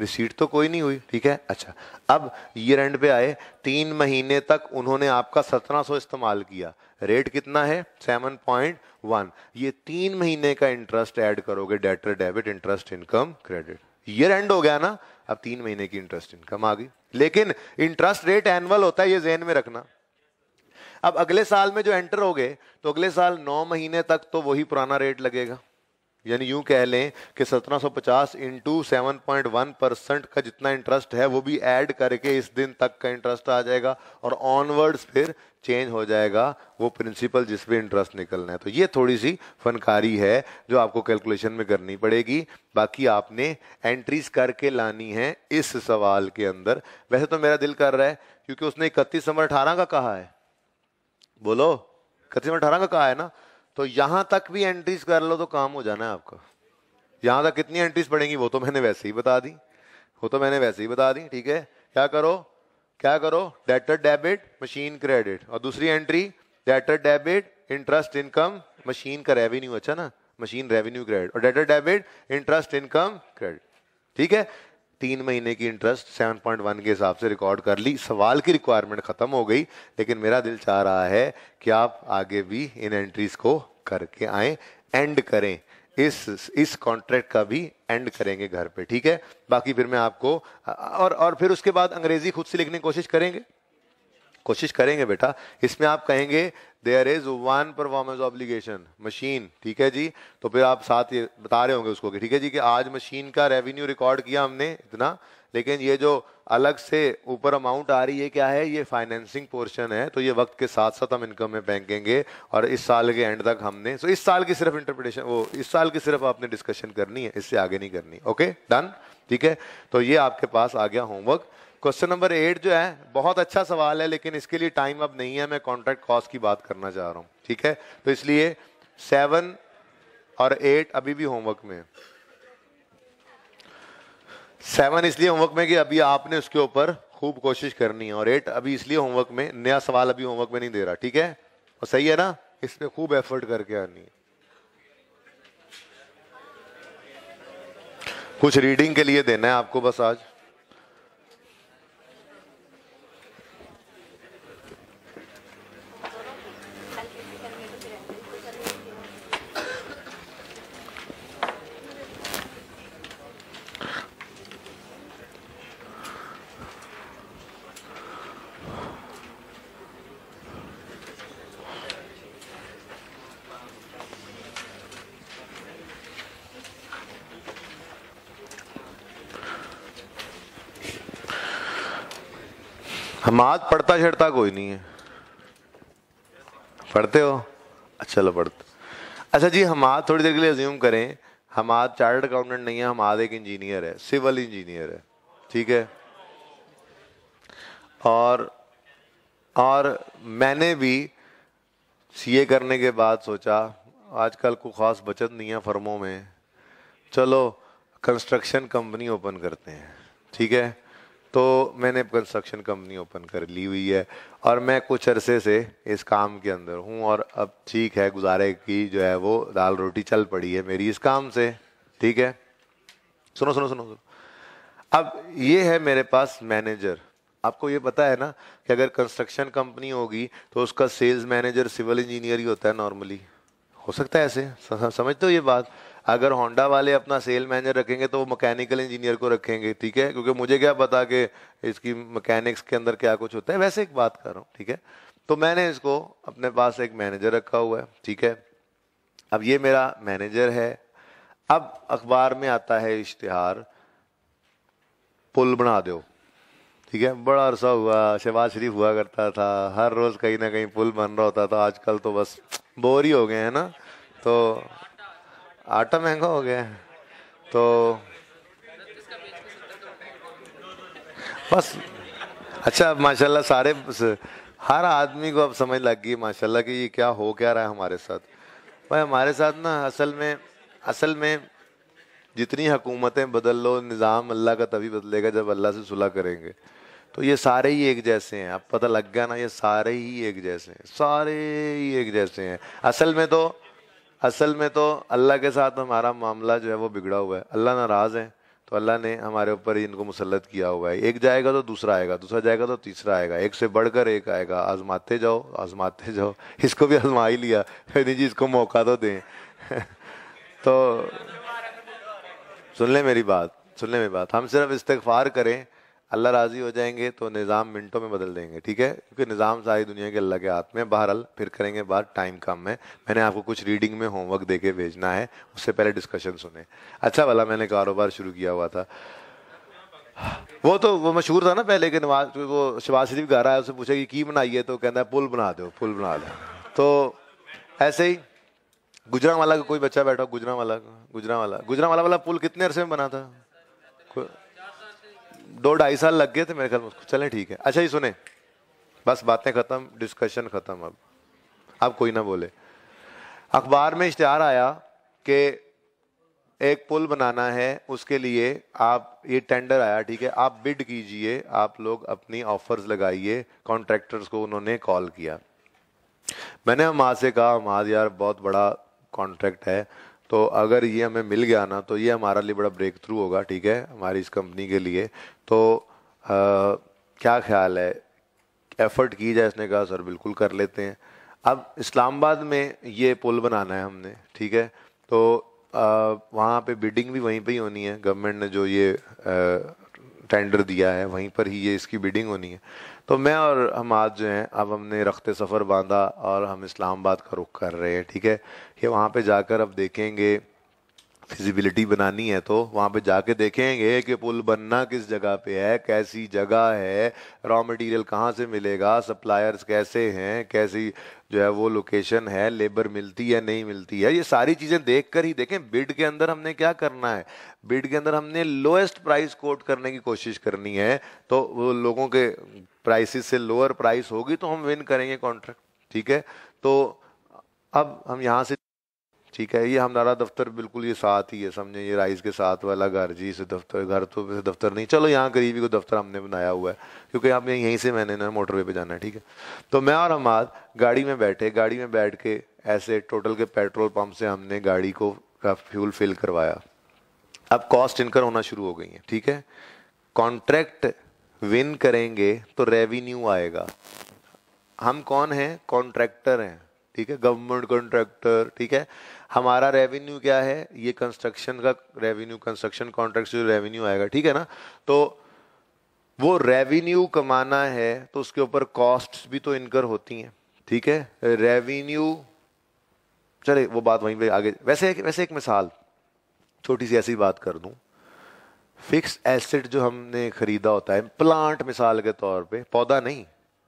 रिसीट तो कोई नहीं हुई ठीक है अच्छा अब ईयर एंड पे आए तीन महीने तक उन्होंने आपका 1700 इस्तेमाल किया रेट कितना है 7.1 ये तीन महीने का इंटरेस्ट ऐड करोगे debtor debit interest income credit year end हो गया ना अब तीन महीने की इंटरेस्ट इनकम आ गई लेकिन इंटरेस्ट रेट एनुअल होता है ये जेन में रखना अब अगले साल में जो एंटर हो गए तो अगले साल नौ महीने तक तो वही पुराना रेट लगेगा यानी यूं कह लें कि 1750 इंटू सेवन परसेंट का जितना इंटरेस्ट है वो भी ऐड करके इस दिन तक का इंटरेस्ट आ जाएगा और ऑनवर्ड्स फिर चेंज हो जाएगा वो प्रिंसिपल जिस पे इंटरेस्ट निकलना है तो ये थोड़ी सी फनकारी है जो आपको कैलकुलेशन में करनी पड़ेगी बाकी आपने एंट्रीज करके लानी है इस सवाल के अंदर वैसे तो मेरा दिल कर रहा है क्योंकि उसने इकतीस नंबर अठारह का कहा है बोलो में अठारह का कहा है ना तो यहां तक भी एंट्रीज कर लो तो काम हो जाना है आपका यहां तक कितनी एंट्रीज पड़ेंगी वो तो मैंने वैसे ही बता दी वो तो मैंने वैसे ही बता दी ठीक है क्या करो क्या करो डेटर डेबिट मशीन क्रेडिट और दूसरी entry debtor debit interest income machine का रेवेन्यू अच्छा ना मशीन रेवेन्यू क्रेडिट और debtor debit interest income credit ठीक है तीन महीने की इंटरेस्ट 7.1 के हिसाब से रिकॉर्ड कर ली सवाल की रिक्वायरमेंट खत्म हो गई लेकिन मेरा दिल चाह रहा है कि आप आगे भी इन एंट्रीज को करके आए एंड करें इस इस कॉन्ट्रैक्ट का भी एंड करेंगे घर पे ठीक है बाकी फिर मैं आपको और और फिर उसके बाद अंग्रेजी खुद से लिखने की कोशिश करेंगे कोशिश करेंगे बेटा इसमें आप कहेंगे there is one performance obligation machine ठीक है जी तो फिर आप साथ ये बता रहे होंगे उसको कि ठीक है जी कि आज मशीन का रेवेन्यू रिकॉर्ड किया हमने इतना लेकिन ये जो अलग से ऊपर अमाउंट आ रही है क्या है ये फाइनेंसिंग पोर्शन है तो ये वक्त के साथ साथ हम इनकम में बैंकेंगे और इस साल के एंड तक हमने सो इस साल की सिर्फ इंटरप्रिटेशन वो इस साल की सिर्फ आपने डिस्कशन करनी है इससे आगे नहीं करनी ओके डन ठीक है तो ये आपके पास आ गया होमवर्क क्वेश्चन नंबर एट जो है बहुत अच्छा सवाल है लेकिन इसके लिए टाइम अब नहीं है मैं कॉन्ट्रैक्ट कॉस्ट की बात करना चाह रहा हूँ ठीक है तो इसलिए सेवन और एट अभी भी होमवर्क में सेवन इसलिए होमवर्क में कि अभी आपने उसके ऊपर खूब कोशिश करनी है और एट अभी इसलिए होमवर्क में नया सवाल अभी होमवर्क में नहीं दे रहा ठीक है और सही है ना इस पर खूब एफर्ट करके आनी है कुछ रीडिंग के लिए देना है आपको बस आज जमात पढ़ता छड़ता कोई नहीं है पढ़ते हो अच्छा लो पढ़ते अच्छा जी हमाद थोड़ी देर के लिए अज्यूम करें हमाद चार्टर्ड अकाउंटेंट नहीं है हमाद एक इंजीनियर है सिविल इंजीनियर है ठीक है और और मैंने भी सीए करने के बाद सोचा आजकल को खास बचत नहीं है फर्मों में चलो कंस्ट्रक्शन कंपनी ओपन करते हैं ठीक है तो मैंने कंस्ट्रक्शन कंपनी ओपन कर ली हुई है और मैं कुछ अरसे से इस काम के अंदर हूँ और अब ठीक है गुजारे की जो है वो दाल रोटी चल पड़ी है मेरी इस काम से ठीक है सुनो सुनो सुनो सुनो अब ये है मेरे पास मैनेजर आपको ये पता है ना कि अगर कंस्ट्रक्शन कंपनी होगी तो उसका सेल्स मैनेजर सिविल इंजीनियर ही होता है नॉर्मली हो सकता है ऐसे समझते हो ये बात अगर होंडा वाले अपना सेल मैनेजर रखेंगे तो वो मैकेनिकल इंजीनियर को रखेंगे ठीक है क्योंकि मुझे क्या पता कि इसकी मैकेनिक्स के अंदर क्या कुछ होता है वैसे एक बात कर रहा हूँ ठीक है तो मैंने इसको अपने पास एक मैनेजर रखा हुआ है ठीक है अब ये मेरा मैनेजर है अब अखबार में आता है इश्तहार पुल बना दो ठीक है बड़ा अरसा हुआ शहबाज शरीफ हुआ करता था हर रोज़ कहीं ना कहीं पुल बन रहा होता था आजकल तो बस बोर ही हो गए हैं ना तो आटा महंगा हो गया है तो बस अच्छा माशाल्लाह सारे हर आदमी को अब समझ लग गई माशाल्लाह कि ये क्या हो क्या रहा है हमारे साथ भाई हमारे साथ ना असल में असल में जितनी हकूमतें बदल लो निज़ाम अल्लाह का तभी बदलेगा जब अल्लाह से सुलह करेंगे तो ये सारे ही एक जैसे हैं अब पता लग गया ना ये सारे ही एक जैसे हैं सारे ही एक जैसे हैं असल में तो असल में तो अल्लाह के साथ हमारा मामला जो है वो बिगड़ा हुआ है अल्लाह नाराज़ है तो अल्लाह ने हमारे ऊपर ही इनको मुसलत किया हुआ है एक जाएगा तो दूसरा आएगा दूसरा जाएगा तो तीसरा आएगा एक से बढ़कर एक आएगा आजमाते जाओ आजमाते जाओ इसको भी आजमा ही लिया फिर जी इसको मौका तो दें तो सुन ले मेरी बात सुन ले मेरी बात हम सिर्फ इस्तफार करें अल्लाह राजी हो जाएंगे तो निज़ाम मिनटों में बदल देंगे ठीक है क्योंकि निज़ाम सारी दुनिया के अल्लाह के हाथ में बहरहाल फिर करेंगे बाहर टाइम कम है मैंने आपको कुछ रीडिंग में होमवर्क दे के भेजना है उससे पहले डिस्कशन सुने अच्छा भला मैंने कारोबार शुरू किया हुआ था वो तो वो मशहूर था ना पहले के नवाज वो शबाज शरीफ गा रहा है उससे पूछा कि की बनाइए तो कहना है पुल बना दो पुल बना दो तो ऐसे ही गुजरा वाला का कोई बच्चा बैठा गुजरा वाला गुजरा वाला गुजरा वाला वाला पुल कितने अरसे में बना था दो ढाई साल लग गए थे मेरे ख्याल में उसको चले ठीक है अच्छा ही सुने बस बातें ख़त्म डिस्कशन ख़त्म अब अब कोई ना बोले अखबार में इश्तहार आया कि एक पुल बनाना है उसके लिए आप ये टेंडर आया ठीक है आप बिड कीजिए आप लोग अपनी ऑफर्स लगाइए कॉन्ट्रैक्टर्स को उन्होंने कॉल किया मैंने अमाद से कहा अमाद यार बहुत बड़ा कॉन्ट्रैक्ट है तो अगर ये हमें मिल गया ना तो ये हमारा लिए बड़ा ब्रेक थ्रू होगा ठीक है हमारी इस कंपनी के लिए तो आ, क्या ख्याल है एफर्ट की जाए इसने कहा सर बिल्कुल कर लेते हैं अब इस्लामाबाद में ये पुल बनाना है हमने ठीक है तो वहाँ पे बिडिंग भी वहीं पे ही होनी है गवर्नमेंट ने जो ये आ, टेंडर दिया है वहीं पर ही ये इसकी बिडिंग होनी है तो मैं और हम आज जो हैं अब हमने रखते सफ़र बांधा और हम इस्लामाबाद का रुख कर रहे हैं ठीक है ये वहाँ पे जाकर अब देखेंगे फिजिबिलिटी बनानी है तो वहाँ पे जाके देखेंगे कि पुल बनना किस जगह पे है कैसी जगह है रॉ मटेरियल कहाँ से मिलेगा सप्लायर्स कैसे हैं कैसी जो है वो लोकेशन है लेबर मिलती है नहीं मिलती है ये सारी चीज़ें देख कर ही देखें बिड के अंदर हमने क्या करना है बिड के अंदर हमने लोएस्ट प्राइस कोट करने की कोशिश करनी है तो वो लोगों के प्राइसिस से लोअर प्राइस होगी तो हम विन करेंगे कॉन्ट्रैक्ट ठीक है तो अब हम यहाँ से ठीक है ये हमारा दफ्तर बिल्कुल ये साथ ही है समझे ये राइस के साथ वाला घर जी से दफ्तर घर तो वैसे दफ्तर नहीं चलो यहाँ करीबी को दफ्तर हमने बनाया हुआ है क्योंकि आप यहीं से मैंने ना मोटरवे पे जाना है ठीक है तो मैं और हमाद गाड़ी में बैठे गाड़ी में बैठ के ऐसे टोटल के पेट्रोल पंप से हमने गाड़ी को का फ्यूल फिल करवाया अब कॉस्ट इनकर होना शुरू हो गई है ठीक है कॉन्ट्रैक्ट विन करेंगे तो रेवेन्यू आएगा हम कौन हैं कॉन्ट्रैक्टर हैं ठीक है गवर्नमेंट कॉन्ट्रैक्टर ठीक है हमारा रेवेन्यू क्या है ये कंस्ट्रक्शन का रेवेन्यू कंस्ट्रक्शन कॉन्ट्रैक्ट से रेवेन्यू आएगा ठीक है ना तो वो रेवेन्यू कमाना है तो उसके ऊपर कॉस्ट भी तो इनकर होती हैं ठीक है रेवेन्यू चले वो बात वहीं पे आगे वैसे वैसे एक मिसाल छोटी सी ऐसी बात कर दूं फिक्स एसेट जो हमने खरीदा होता है प्लांट मिसाल के तौर पे पौधा नहीं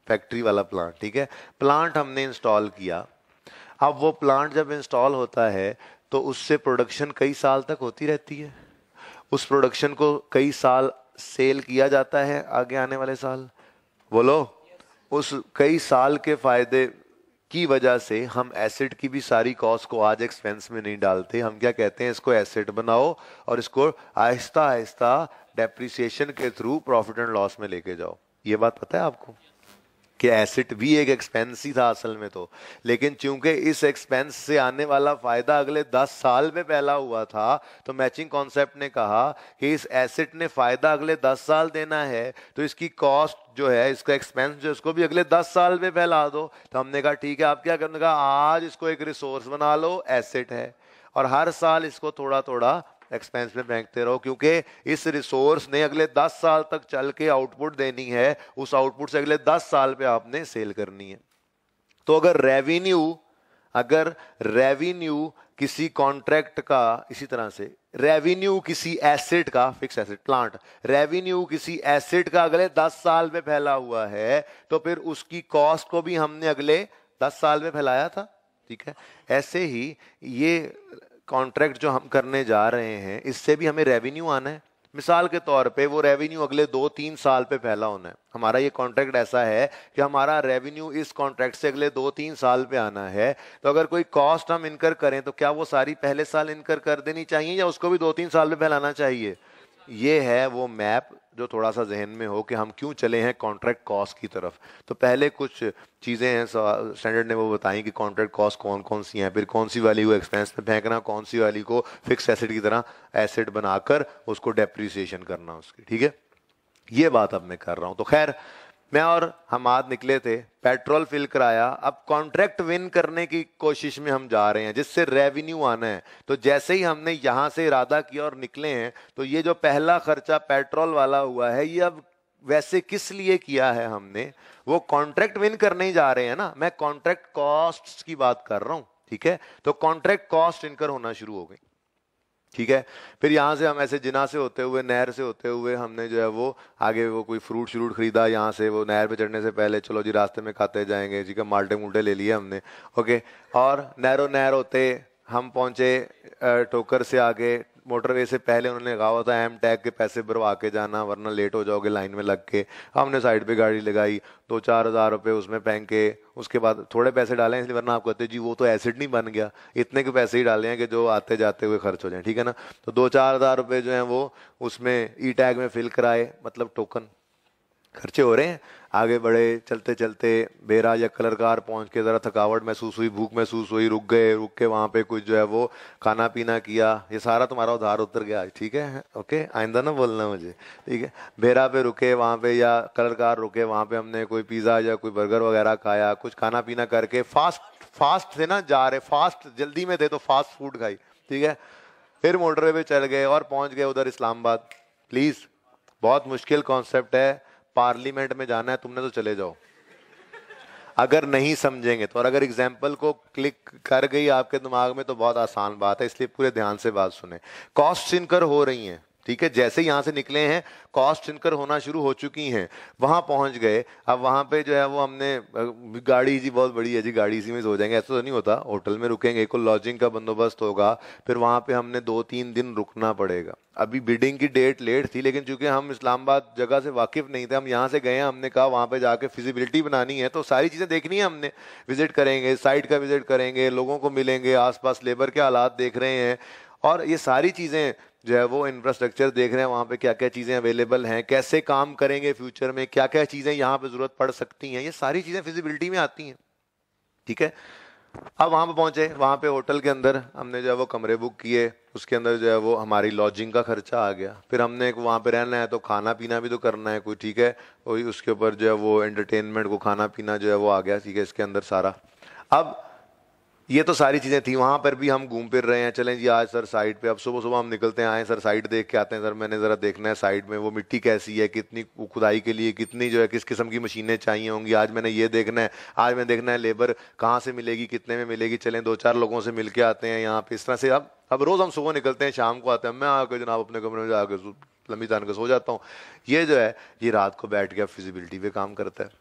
फैक्ट्री वाला प्लांट ठीक है प्लांट हमने इंस्टॉल किया अब वो प्लांट जब इंस्टॉल होता है तो उससे प्रोडक्शन कई साल तक होती रहती है उस प्रोडक्शन को कई साल सेल किया जाता है आगे आने वाले साल बोलो उस कई साल के फायदे की वजह से हम एसेट की भी सारी कॉस्ट को आज एक्सपेंस में नहीं डालते हम क्या कहते हैं इसको एसेट बनाओ और इसको आहिस्ता आहिस्ता डेप्रिसिएशन के थ्रू प्रॉफिट एंड लॉस में लेके जाओ ये बात पता है आपको कि एसिड भी एक एक्सपेंस ही था असल में तो लेकिन चूंकि इस एक्सपेंस से आने वाला फ़ायदा अगले 10 साल में पहला हुआ था तो मैचिंग कॉन्सेप्ट ने कहा कि इस एसिड ने फ़ायदा अगले 10 साल देना है तो इसकी कॉस्ट जो है इसका एक्सपेंस जो इसको भी अगले 10 साल में फैला दो तो हमने कहा ठीक है आप क्या करने का आज इसको एक रिसोर्स बना लो एसेट है और हर साल इसको थोड़ा थोड़ा एक्सपेंस में बैंकते रहो क्योंकि इस रिसोर्स ने अगले 10 साल तक चल के आउटपुट देनी है उस आउटपुट से अगले 10 साल पे आपने सेल करनी है तो अगर रेवेन्यू अगर रेवेन्यू किसी कॉन्ट्रैक्ट का इसी तरह से रेवेन्यू किसी एसेट का फिक्स एसेट प्लांट रेवेन्यू किसी एसेट का अगले 10 साल में फैला हुआ है तो फिर उसकी कॉस्ट को भी हमने अगले 10 साल में फैलाया था ठीक है ऐसे ही ये कॉन्ट्रैक्ट जो हम करने जा रहे हैं इससे भी हमें रेवेन्यू आना है मिसाल के तौर पे वो रेवेन्यू अगले दो तीन साल पे फैला होना है हमारा ये कॉन्ट्रैक्ट ऐसा है कि हमारा रेवेन्यू इस कॉन्ट्रैक्ट से अगले दो तीन साल पे आना है तो अगर कोई कॉस्ट हम इनकर करें तो क्या वो सारी पहले साल इनकर कर देनी चाहिए या उसको भी दो तीन साल पे फैलाना चाहिए ये है वो मैप जो थोड़ा सा जहन में हो कि हम क्यों चले हैं कॉन्ट्रैक्ट कॉस्ट की तरफ तो पहले कुछ चीज़ें हैं स्टैंडर्ड ने वो बताई कि कॉन्ट्रैक्ट कॉस्ट कौन कौन सी हैं फिर कौन सी वाली को एक्सपेंस में फेंकना कौन सी वाली को फिक्स एसेट की तरह एसेट बनाकर उसको डेप्रिसिएशन करना उसकी ठीक है ये बात अब मैं कर रहा हूँ तो खैर मैं और हम आज निकले थे पेट्रोल फिल कराया अब कॉन्ट्रैक्ट विन करने की कोशिश में हम जा रहे हैं जिससे रेवेन्यू आना है तो जैसे ही हमने यहाँ से इरादा किया और निकले हैं तो ये जो पहला खर्चा पेट्रोल वाला हुआ है ये अब वैसे किस लिए किया है हमने वो कॉन्ट्रैक्ट विन करने ही जा रहे हैं ना मैं कॉन्ट्रैक्ट कॉस्ट की बात कर रहा हूँ ठीक है तो कॉन्ट्रैक्ट कॉस्ट इनकर होना शुरू हो गई ठीक है फिर यहाँ से हम ऐसे जिना से होते हुए नहर से होते हुए हमने जो है वो आगे वो कोई फ्रूट श्रूट खरीदा यहाँ से वो नहर पे चढ़ने से पहले चलो जी रास्ते में खाते जाएंगे जी का माल्टे मुल्टे ले लिए हमने ओके और नहरों नहर होते हम पहुँचे टोकर से आगे मोटरवे से पहले उन्होंने कहा हुआ था एम टैग के पैसे भरवा के जाना वरना लेट हो जाओगे लाइन में लग के हमने साइड पे गाड़ी लगाई दो चार हज़ार रुपये उसमें के उसके बाद थोड़े पैसे डाले इसलिए वरना आप कहते जी वो तो एसिड नहीं बन गया इतने के पैसे ही डाले हैं कि जो आते जाते हुए खर्च हो जाए ठीक है ना तो दो चार हज़ार रुपये जो हैं वो उसमें ई टैग में फिल कराए मतलब टोकन खर्चे हो रहे हैं आगे बढ़े चलते चलते बेरा या कलरकार पहुंच के ज़रा थकावट महसूस हुई भूख महसूस हुई रुक गए रुक के वहाँ पे कुछ जो है वो खाना पीना किया ये सारा तुम्हारा उधार उतर गया आज ठीक है ओके आइंदा ना बोलना मुझे ठीक है बेरा पे रुके वहाँ पे या कलरकार रुके वहाँ पे हमने कोई पिज़्ज़ा या कोई बर्गर वगैरह खाया कुछ खाना पीना करके फास्ट फास्ट थे ना जा रहे फास्ट जल्दी में थे तो फास्ट फूड खाई ठीक है फिर मोटरवे पे चल गए और पहुँच गए उधर इस्लामाबाद प्लीज़ बहुत मुश्किल कॉन्सेप्ट है पार्लियामेंट में जाना है तुमने तो चले जाओ अगर नहीं समझेंगे तो और अगर एग्जाम्पल को क्लिक कर गई आपके दिमाग में तो बहुत आसान बात है इसलिए पूरे ध्यान से बात सुने कॉस्ट इनकर हो रही हैं ठीक है जैसे यहाँ से निकले हैं कॉस्ट इनकर होना शुरू हो चुकी हैं वहां पहुंच गए अब वहाँ पे जो है वो हमने गाड़ी जी बहुत बड़ी है जी गाड़ी इसी में सो जाएंगे ऐसा तो नहीं होता होटल में रुकेंगे को तो लॉजिंग का बंदोबस्त होगा फिर वहां पे हमने दो तीन दिन रुकना पड़ेगा अभी बिडिंग की डेट लेट थी लेकिन चूंकि हम इस्लामाबाद जगह से वाकिफ नहीं थे हम यहाँ से गए हमने कहा वहाँ पे जाके फिजिबिलिटी बनानी है तो सारी चीज़ें देखनी है हमने विजिट करेंगे साइट का विजिट करेंगे लोगों को मिलेंगे आसपास लेबर के हालात देख रहे हैं और ये सारी चीज़ें जो है वो इंफ्रास्ट्रक्चर देख रहे हैं वहाँ पे क्या क्या चीज़ें अवेलेबल हैं कैसे काम करेंगे फ्यूचर में क्या क्या चीज़ें यहाँ पे ज़रूरत पड़ सकती हैं ये सारी चीज़ें फिजिबिलिटी में आती हैं ठीक है अब वहाँ पे पहुँचे वहाँ पे होटल के अंदर हमने जो है वो कमरे बुक किए उसके अंदर जो है वो हमारी लॉजिंग का खर्चा आ गया फिर हमने वहाँ पे रहना है तो खाना पीना भी तो करना है कोई ठीक है वही उसके ऊपर जो है वो एंटरटेनमेंट को खाना पीना जो है वो आ गया ठीक है इसके अंदर सारा अब ये तो सारी चीज़ें थी वहाँ पर भी हम घूम फिर रहे हैं चलें जी आज सर साइड पे अब सुबह सुबह हम निकलते हैं आए सर साइड देख के आते हैं सर मैंने ज़रा देखना है साइड में वो मिट्टी कैसी है कितनी खुदाई के लिए कितनी जो है किस किस्म की मशीनें चाहिए होंगी आज मैंने ये देखना है आज मैंने देखना है लेबर कहाँ से मिलेगी कितने में मिलेगी चलें दो चार लोगों से मिल के आते हैं यहाँ पे इस तरह से अब अब रोज़ हम सुबह निकलते हैं शाम को आते हैं मैं आकर जनाब अपने कमरे में जाकर लंबी तान के सो जाता हूँ ये जो है ये रात को बैठ के फिजिबिलिटी पे काम करता है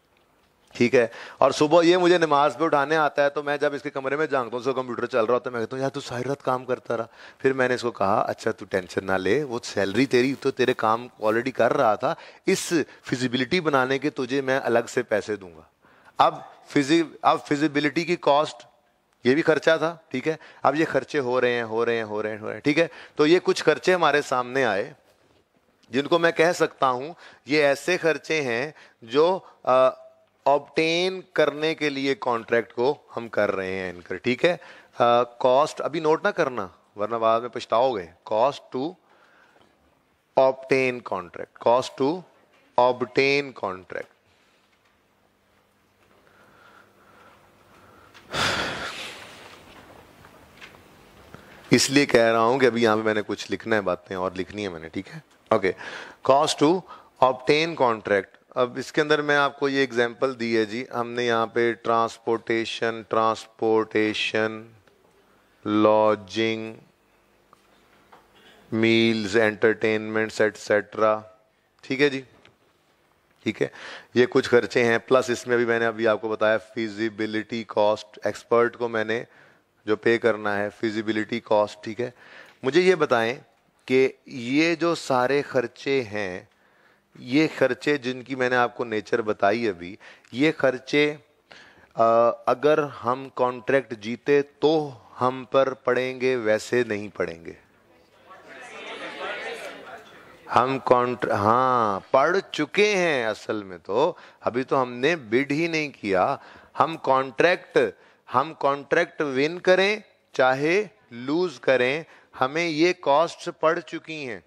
ठीक है और सुबह ये मुझे नमाज पे उठाने आता है तो मैं जब इसके कमरे में जागता हूँ उसका कंप्यूटर चल रहा होता है मैं कहता हूँ यार तू सारी रात काम करता रहा फिर मैंने इसको कहा अच्छा तू टेंशन ना ले वो सैलरी तेरी तो तेरे काम ऑलरेडी कर रहा था इस फिजिबिलिटी बनाने के तुझे मैं अलग से पैसे दूंगा अब फिजि अब फिजिबिलिटी की कॉस्ट ये भी खर्चा था ठीक है अब ये खर्चे हो रहे हैं हो रहे हैं हो रहे हैं हो रहे हैं ठीक है तो ये कुछ खर्चे हमारे सामने आए जिनको मैं कह सकता हूँ ये ऐसे खर्चे हैं जो आ, ऑब्टेन करने के लिए कॉन्ट्रैक्ट को हम कर रहे हैं इनकर ठीक है कॉस्ट uh, अभी नोट ना करना वरना बाद में पछताओगे cost to obtain contract cost to obtain contract इसलिए कह रहा हूं कि अभी यहां पे मैंने कुछ लिखना है बातें और लिखनी है मैंने ठीक है okay cost to obtain contract अब इसके अंदर मैं आपको ये एग्जांपल दी है जी हमने यहाँ पे transportation transportation lodging meals entertainments etcetera ठीक है जी ठीक है ये कुछ खर्चे हैं प्लस इसमें भी मैंने अभी आपको बताया फिजिबिलिटी कॉस्ट एक्सपर्ट को मैंने जो पे करना है फिजिबिलिटी कॉस्ट ठीक है मुझे ये बताएं कि ये जो सारे खर्चे हैं ये खर्चे जिनकी मैंने आपको नेचर बताई अभी ये खर्चे आ, अगर हम कॉन्ट्रैक्ट जीते तो हम पर पड़ेंगे वैसे नहीं पड़ेंगे हम कॉन्ट्र हाँ पढ़ चुके हैं असल में तो अभी तो हमने बिड ही नहीं किया हम कॉन्ट्रैक्ट हम कॉन्ट्रैक्ट विन करें चाहे लूज करें हमें ये कॉस्ट पड़ चुकी हैं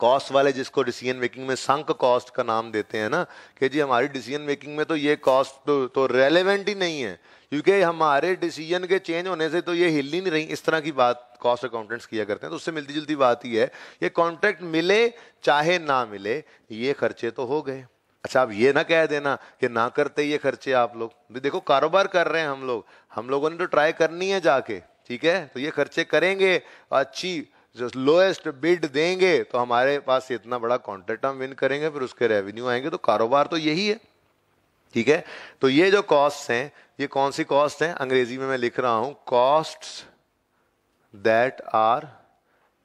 कॉस्ट वाले जिसको डिसीजन मेकिंग में संक कॉस्ट का नाम देते हैं ना कि जी हमारी डिसीजन मेकिंग में तो ये कॉस्ट तो, तो रेलेवेंट ही नहीं है क्योंकि हमारे डिसीजन के चेंज होने से तो ये हिल ही नहीं रही इस तरह की बात कॉस्ट अकाउंटेंट्स किया करते हैं तो उससे मिलती जुलती बात ही है ये कॉन्ट्रैक्ट मिले चाहे ना मिले ये खर्चे तो हो गए अच्छा आप ये ना कह देना कि ना करते ये खर्चे आप लोग तो देखो कारोबार कर रहे हैं हम लोग हम लोगों ने तो ट्राई करनी है जाके ठीक है तो ये खर्चे करेंगे अच्छी जो लोएस्ट बिड देंगे तो हमारे पास इतना बड़ा कॉन्ट्रैक्ट हम विन करेंगे फिर उसके रेवेन्यू आएंगे तो कारोबार तो यही है ठीक है तो ये जो कॉस्ट हैं ये कौन सी कॉस्ट हैं अंग्रेजी में मैं लिख रहा हूं cost that are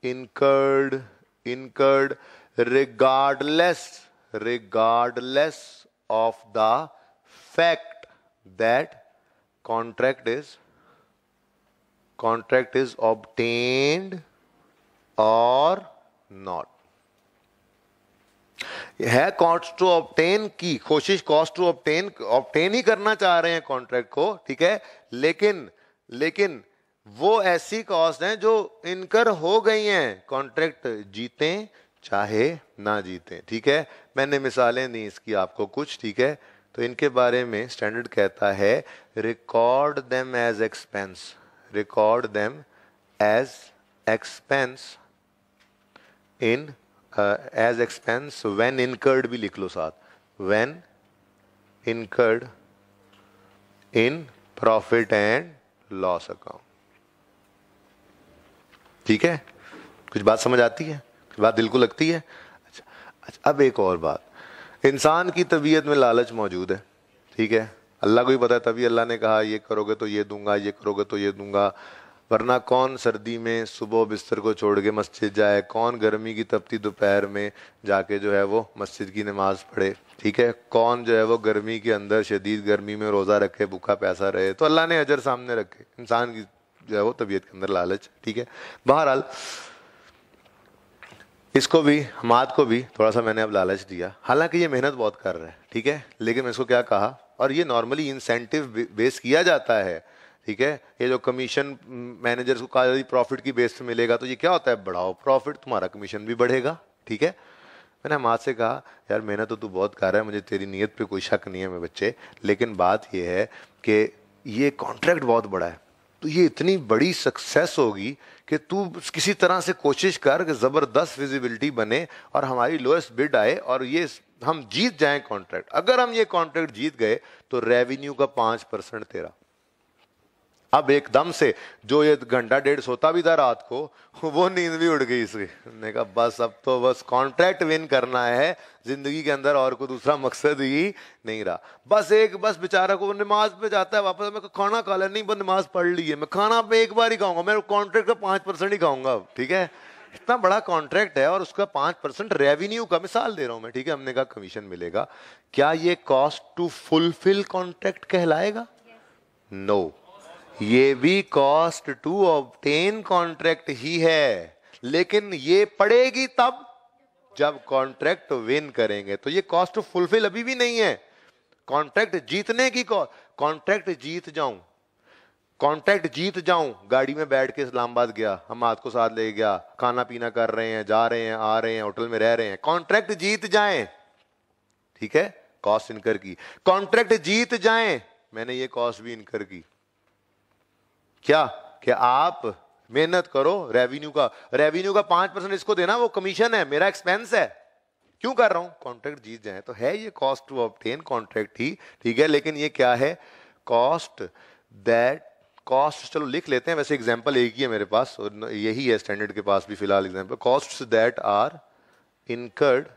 incurred incurred regardless regardless of the fact that contract is contract is obtained और नॉट है कॉस्ट टू ऑप्टेन की कोशिश कॉस्ट टू ऑप्टेन ऑप्टेन ही करना चाह रहे हैं कॉन्ट्रैक्ट को ठीक है लेकिन लेकिन वो ऐसी कॉस्ट हैं जो इनकर हो गई हैं कॉन्ट्रैक्ट जीते चाहे ना जीते ठीक है मैंने मिसालें दी इसकी आपको कुछ ठीक है तो इनके बारे में स्टैंडर्ड कहता है record them as expense record them as expense in as expense when incurred भी लिख लो साथ when incurred in profit and loss account ठीक है कुछ बात समझ आती है कुछ बात दिल को लगती है अच्छा अच्छा अब एक और बात इंसान की तबीयत में लालच मौजूद है ठीक है अल्लाह को भी पता है तभी अल्लाह ने कहा ये करोगे तो ये दूंगा ये करोगे तो ये दूंगा वरना कौन सर्दी में सुबह बिस्तर को छोड़ के मस्जिद जाए कौन गर्मी की तपती दोपहर में जाके जो है वो मस्जिद की नमाज पढ़े ठीक है कौन जो है वो गर्मी के अंदर शदीद गर्मी में रोज़ा रखे भूखा पैसा रहे तो अल्लाह ने अजर सामने रखे इंसान की जो है वो तबीयत के अंदर लालच ठीक है बहरहाल इसको भी हमाद को भी थोड़ा सा मैंने अब लालच दिया हालांकि ये मेहनत बहुत कर रहा है ठीक है लेकिन मैं इसको क्या कहा और ये नॉर्मली इंसेंटिव बेस किया जाता है ठीक है ये जो कमीशन मैनेजर को कहा जाती प्रॉफिट की बेस पे मिलेगा तो ये क्या होता है बढ़ाओ प्रॉफिट तुम्हारा कमीशन भी बढ़ेगा ठीक है मैंने हम से कहा यार मेहनत तो तू बहुत कर रहा है मुझे तेरी नीयत पे कोई शक नहीं है मेरे बच्चे लेकिन बात यह है कि ये कॉन्ट्रैक्ट बहुत बड़ा है तो ये इतनी बड़ी सक्सेस होगी कि तू किसी तरह से कोशिश कर कि ज़बरदस्त विजिबिलिटी बने और हमारी लोएस्ट बिड आए और ये हम जीत जाएं कॉन्ट्रैक्ट अगर हम ये कॉन्ट्रैक्ट जीत गए तो रेवेन्यू का पाँच परसेंट तेरा अब एकदम से जो ये घंटा डेढ़ सोता भी था रात को वो नींद भी उड़ गई इसकी मैंने कहा बस अब तो बस कॉन्ट्रैक्ट विन करना है जिंदगी के अंदर और कोई दूसरा मकसद ही नहीं रहा बस एक बस बेचारा को नमाज पे जाता है वापस मैं खाना खा लिया नहीं बस नमाज पढ़ ली है मैं खाना पे एक बार ही खाऊंगा मैं कॉन्ट्रैक्ट का पाँच परसेंट ही खाऊंगा अब ठीक है इतना बड़ा कॉन्ट्रैक्ट है और उसका पाँच परसेंट रेवेन्यू का मिसाल दे रहा हूँ मैं ठीक है हमने कहा कमीशन मिलेगा क्या ये कॉस्ट टू फुलफिल कॉन्ट्रैक्ट कहलाएगा नो yes. no. ये भी कॉस्ट टू ऑबटेन कॉन्ट्रैक्ट ही है लेकिन ये पड़ेगी तब जब कॉन्ट्रैक्ट विन करेंगे तो ये कॉस्ट फुलफिल अभी भी नहीं है कॉन्ट्रैक्ट जीतने की कॉन्ट्रैक्ट जीत जाऊं कॉन्ट्रैक्ट जीत जाऊं गाड़ी में बैठ के इस्लामाबाद गया हम हाथ को साथ ले गया खाना पीना कर रहे हैं जा रहे हैं आ रहे हैं होटल में रह रहे हैं कॉन्ट्रैक्ट जीत जाए ठीक है कॉस्ट इनकर की कॉन्ट्रैक्ट जीत जाए मैंने ये कॉस्ट भी इनकर की क्या कि आप मेहनत करो रेवेन्यू का रेवेन्यू का पांच परसेंट इसको देना वो कमीशन है मेरा एक्सपेंस है क्यों कर रहा हूं कॉन्ट्रैक्ट जीत जाए तो है ये कॉस्ट टू ऑप्टेन कॉन्ट्रैक्ट ही ठीक है लेकिन ये क्या है कॉस्ट दैट कॉस्ट चलो लिख लेते हैं वैसे एग्जाम्पल एक ही है मेरे पास और यही है स्टैंडर्ड के पास भी फिलहाल example cost that are incurred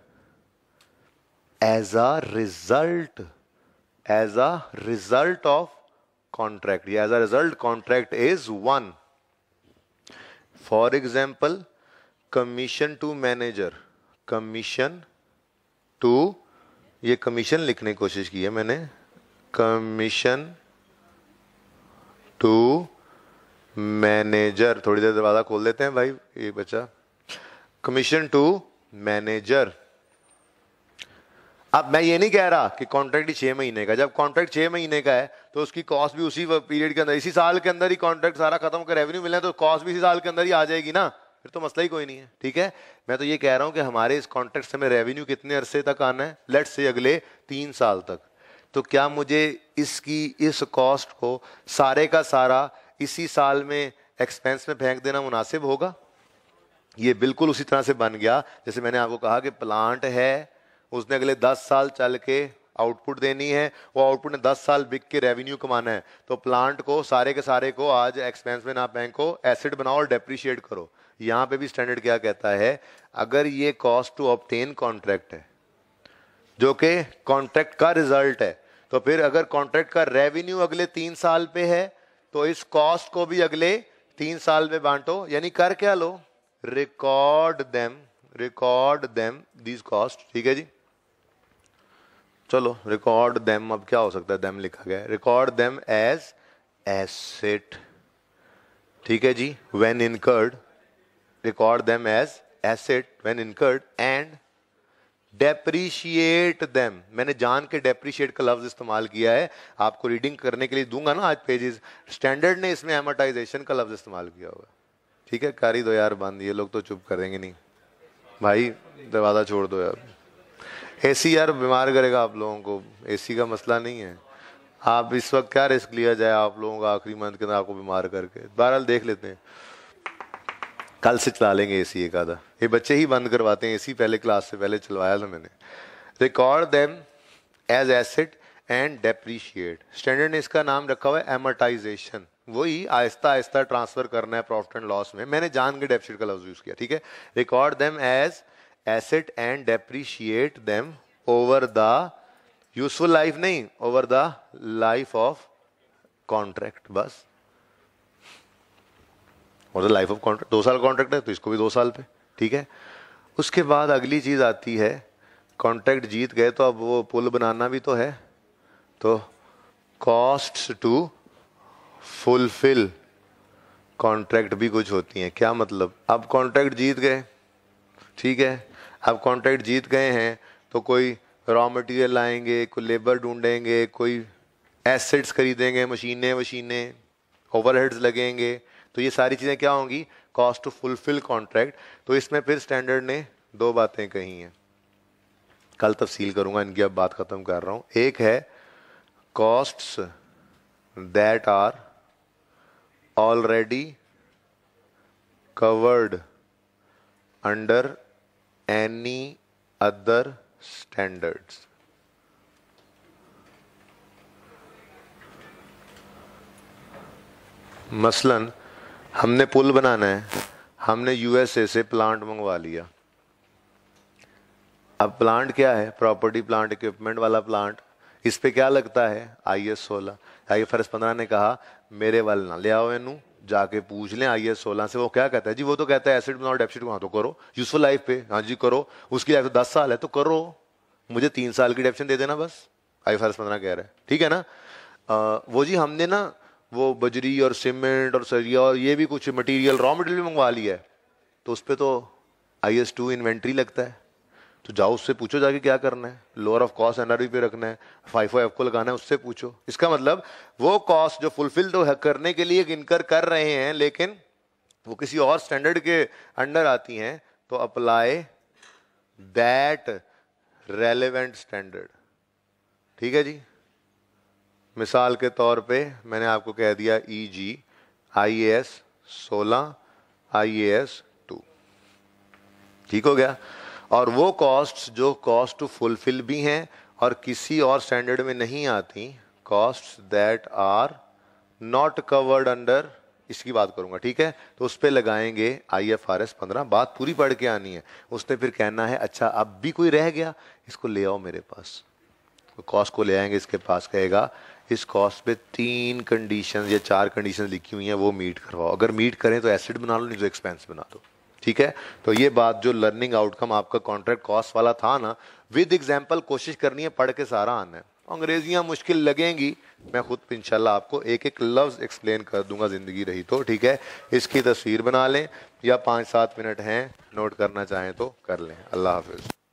as a result as a result of contract. As a result, contract is one. For example, commission to manager. Commission to ये कमीशन लिखने की कोशिश की है मैंने कमीशन टू मैनेजर थोड़ी देर दरवाजा खोल देते हैं भाई एक बच्चा कमीशन टू मैनेजर अब मैं ये नहीं कह रहा कि कॉन्ट्रैक्ट ही छः महीने का जब कॉन्ट्रैक्ट छः महीने का है तो उसकी कॉस्ट भी उसी पीरियड के अंदर इसी साल के अंदर ही कॉन्ट्रैक्ट सारा खत्म कर रेवेन्यू मिले तो कॉस्ट भी इसी साल के अंदर ही आ जाएगी ना फिर तो मसला ही कोई नहीं है ठीक है मैं तो ये कह रहा हूँ कि हमारे इस कॉन्ट्रैक्ट से रेवेन्यू कितने अरसे तक आना है लेट से अगले तीन साल तक तो क्या मुझे इसकी इस कॉस्ट को सारे का सारा इसी साल में एक्सपेंस में फेंक देना मुनासिब होगा ये बिल्कुल उसी तरह से बन गया जैसे मैंने आपको कहा कि प्लांट है उसने अगले दस साल चल के आउटपुट देनी है वो आउटपुट ने 10 साल बिक के रेवेन्यू कमाना है तो प्लांट को सारे के सारे को आज एक्सपेंस में ना बैंक को एसिड बनाओ और डेप्रिशिएट करो यहाँ पे भी स्टैंडर्ड क्या कहता है अगर ये कॉस्ट टू ऑप्टेन कॉन्ट्रैक्ट है जो कि कॉन्ट्रैक्ट का रिजल्ट है तो फिर अगर कॉन्ट्रैक्ट का रेवेन्यू अगले तीन साल पे है तो इस कॉस्ट को भी अगले तीन साल में बांटो यानी कर क्या लो record them record them these cost ठीक है जी चलो रिकॉर्ड देम अब क्या हो सकता है देम लिखा गया है रिकॉर्ड देम एज एसेट ठीक है जी when incurred record them as asset when incurred and depreciate them मैंने जान के डेप्रीशिएट का लफ्ज इस्तेमाल किया है आपको रीडिंग करने के लिए दूंगा ना आज पेजेस स्टैंडर्ड ने इसमें एमोटाइजेशन का लफ्ज इस्तेमाल किया हुआ ठीक है कारी दो यार बांध ये लोग तो चुप करेंगे नहीं भाई दरवाजा छोड़ दो यार एसी यार बीमार करेगा आप लोगों को एसी का मसला नहीं है आप इस वक्त क्या रिस्क लिया जाए आप लोगों का आखिरी मंथ के अंदर आपको बीमार करके बहरहाल देख लेते हैं कल से चला लेंगे एसी एक आधा ये बच्चे ही बंद करवाते हैं एसी पहले क्लास से पहले चलवाया था मैंने record them as asset and depreciate standard ने इसका नाम रखा हुआ है एमरटाइजेशन वही आहिस्ता आहिस्ता ट्रांसफर करना है प्रॉफिट एंड लॉस में मैंने जान के डेप्रीशिएट का लफ्ज यूज किया ठीक है record them as asset and depreciate them over the useful life नहीं over the life of contract बस और द लाइफ ऑफ कॉन्ट्रैक्ट दो साल कॉन्ट्रैक्ट है तो इसको भी दो साल पे ठीक है उसके बाद अगली चीज आती है कॉन्ट्रैक्ट जीत गए तो अब वो पुल बनाना भी तो है तो कॉस्ट टू फुलफिल कॉन्ट्रैक्ट भी कुछ होती हैं क्या मतलब अब कॉन्ट्रैक्ट जीत गए ठीक है अब कॉन्ट्रैक्ट जीत गए हैं तो कोई रॉ मटेरियल लाएंगे कोई लेबर ढूंढेंगे कोई एसेट्स खरीदेंगे मशीनें मशीनें ओवरहेड्स लगेंगे तो ये सारी चीज़ें क्या होंगी कॉस्ट टू फुलफिल कॉन्ट्रैक्ट तो इसमें फिर स्टैंडर्ड ने दो बातें कही हैं कल तफसील करूंगा इनकी अब बात ख़त्म कर रहा हूँ एक है costs that are already covered under any other standards. मसलन हमने पुल बनाना है हमने यूएसए से प्लांट मंगवा लिया अब प्लांट क्या है प्रॉपर्टी प्लांट इक्विपमेंट वाला प्लांट इस पे क्या लगता है आई एस सोलह आई एफ आर एस पंद्रह ने कहा मेरे वाले ना ले आओ इनू जाके पूछ लें आई एस सोलह से वो क्या कहता है जी वो तो कहता है एसिड बनाओ डेफिसिट बनाओ तो करो यूजफुल लाइफ पे हाँ जी करो उसकी लाइफ तो दस साल है तो करो मुझे तीन साल की डेफिशन दे देना बस आई फारस पंद्रह कह रहा है ठीक है ना आ, वो जी हमने ना वो बजरी और सीमेंट और सरिया और ये भी कुछ मटेरियल रॉ मटेरियल भी मंगवा लिया है तो उस पर तो आई एस टू इन्वेंट्री लगता है तो जाओ उससे पूछो जाके क्या करना है लोअर ऑफ कॉस्ट एनआरवी पे रखना है फाइव एफ को लगाना है उससे पूछो इसका मतलब वो कॉस्ट जो फुलफिल तो करने के लिए इनकर कर रहे हैं लेकिन वो किसी और स्टैंडर्ड के अंडर आती हैं तो अप्लाई दैट रेलेवेंट स्टैंडर्ड ठीक है जी मिसाल के तौर पे मैंने आपको कह दिया ई जी आई ए एस सोलह आई ए एस टू ठीक हो गया और वो कॉस्ट जो कॉस्ट टू फुलफिल भी हैं और किसी और स्टैंडर्ड में नहीं आती cost that are not covered under इसकी बात करूंगा ठीक है तो उस पर लगाएंगे आई एफ आर एस पंद्रह बात पूरी पढ़ के आनी है उसने फिर कहना है अच्छा अब भी कोई रह गया इसको ले आओ मेरे पास तो कॉस्ट को ले आएंगे इसके पास कहेगा इस कॉस्ट पे तीन कंडीशन या चार कंडीशन लिखी हुई हैं वो मीट करवाओ अगर मीट करें तो एसिड बना लो नहीं तो एक्सपेंस बना दो ठीक है तो ये बात जो लर्निंग आउटकम आपका कॉन्ट्रैक्ट कॉस्ट वाला था ना विद एग्जाम्पल कोशिश करनी है पढ़ के सारा आना है अंग्रेजियाँ मुश्किल लगेंगी मैं खुद इनशाला आपको एक एक लफ्ज़ एक्सप्लेन कर दूंगा ज़िंदगी रही तो ठीक है इसकी तस्वीर बना लें या पाँच सात मिनट हैं नोट करना चाहें तो कर लें अल्लाह हाफिज़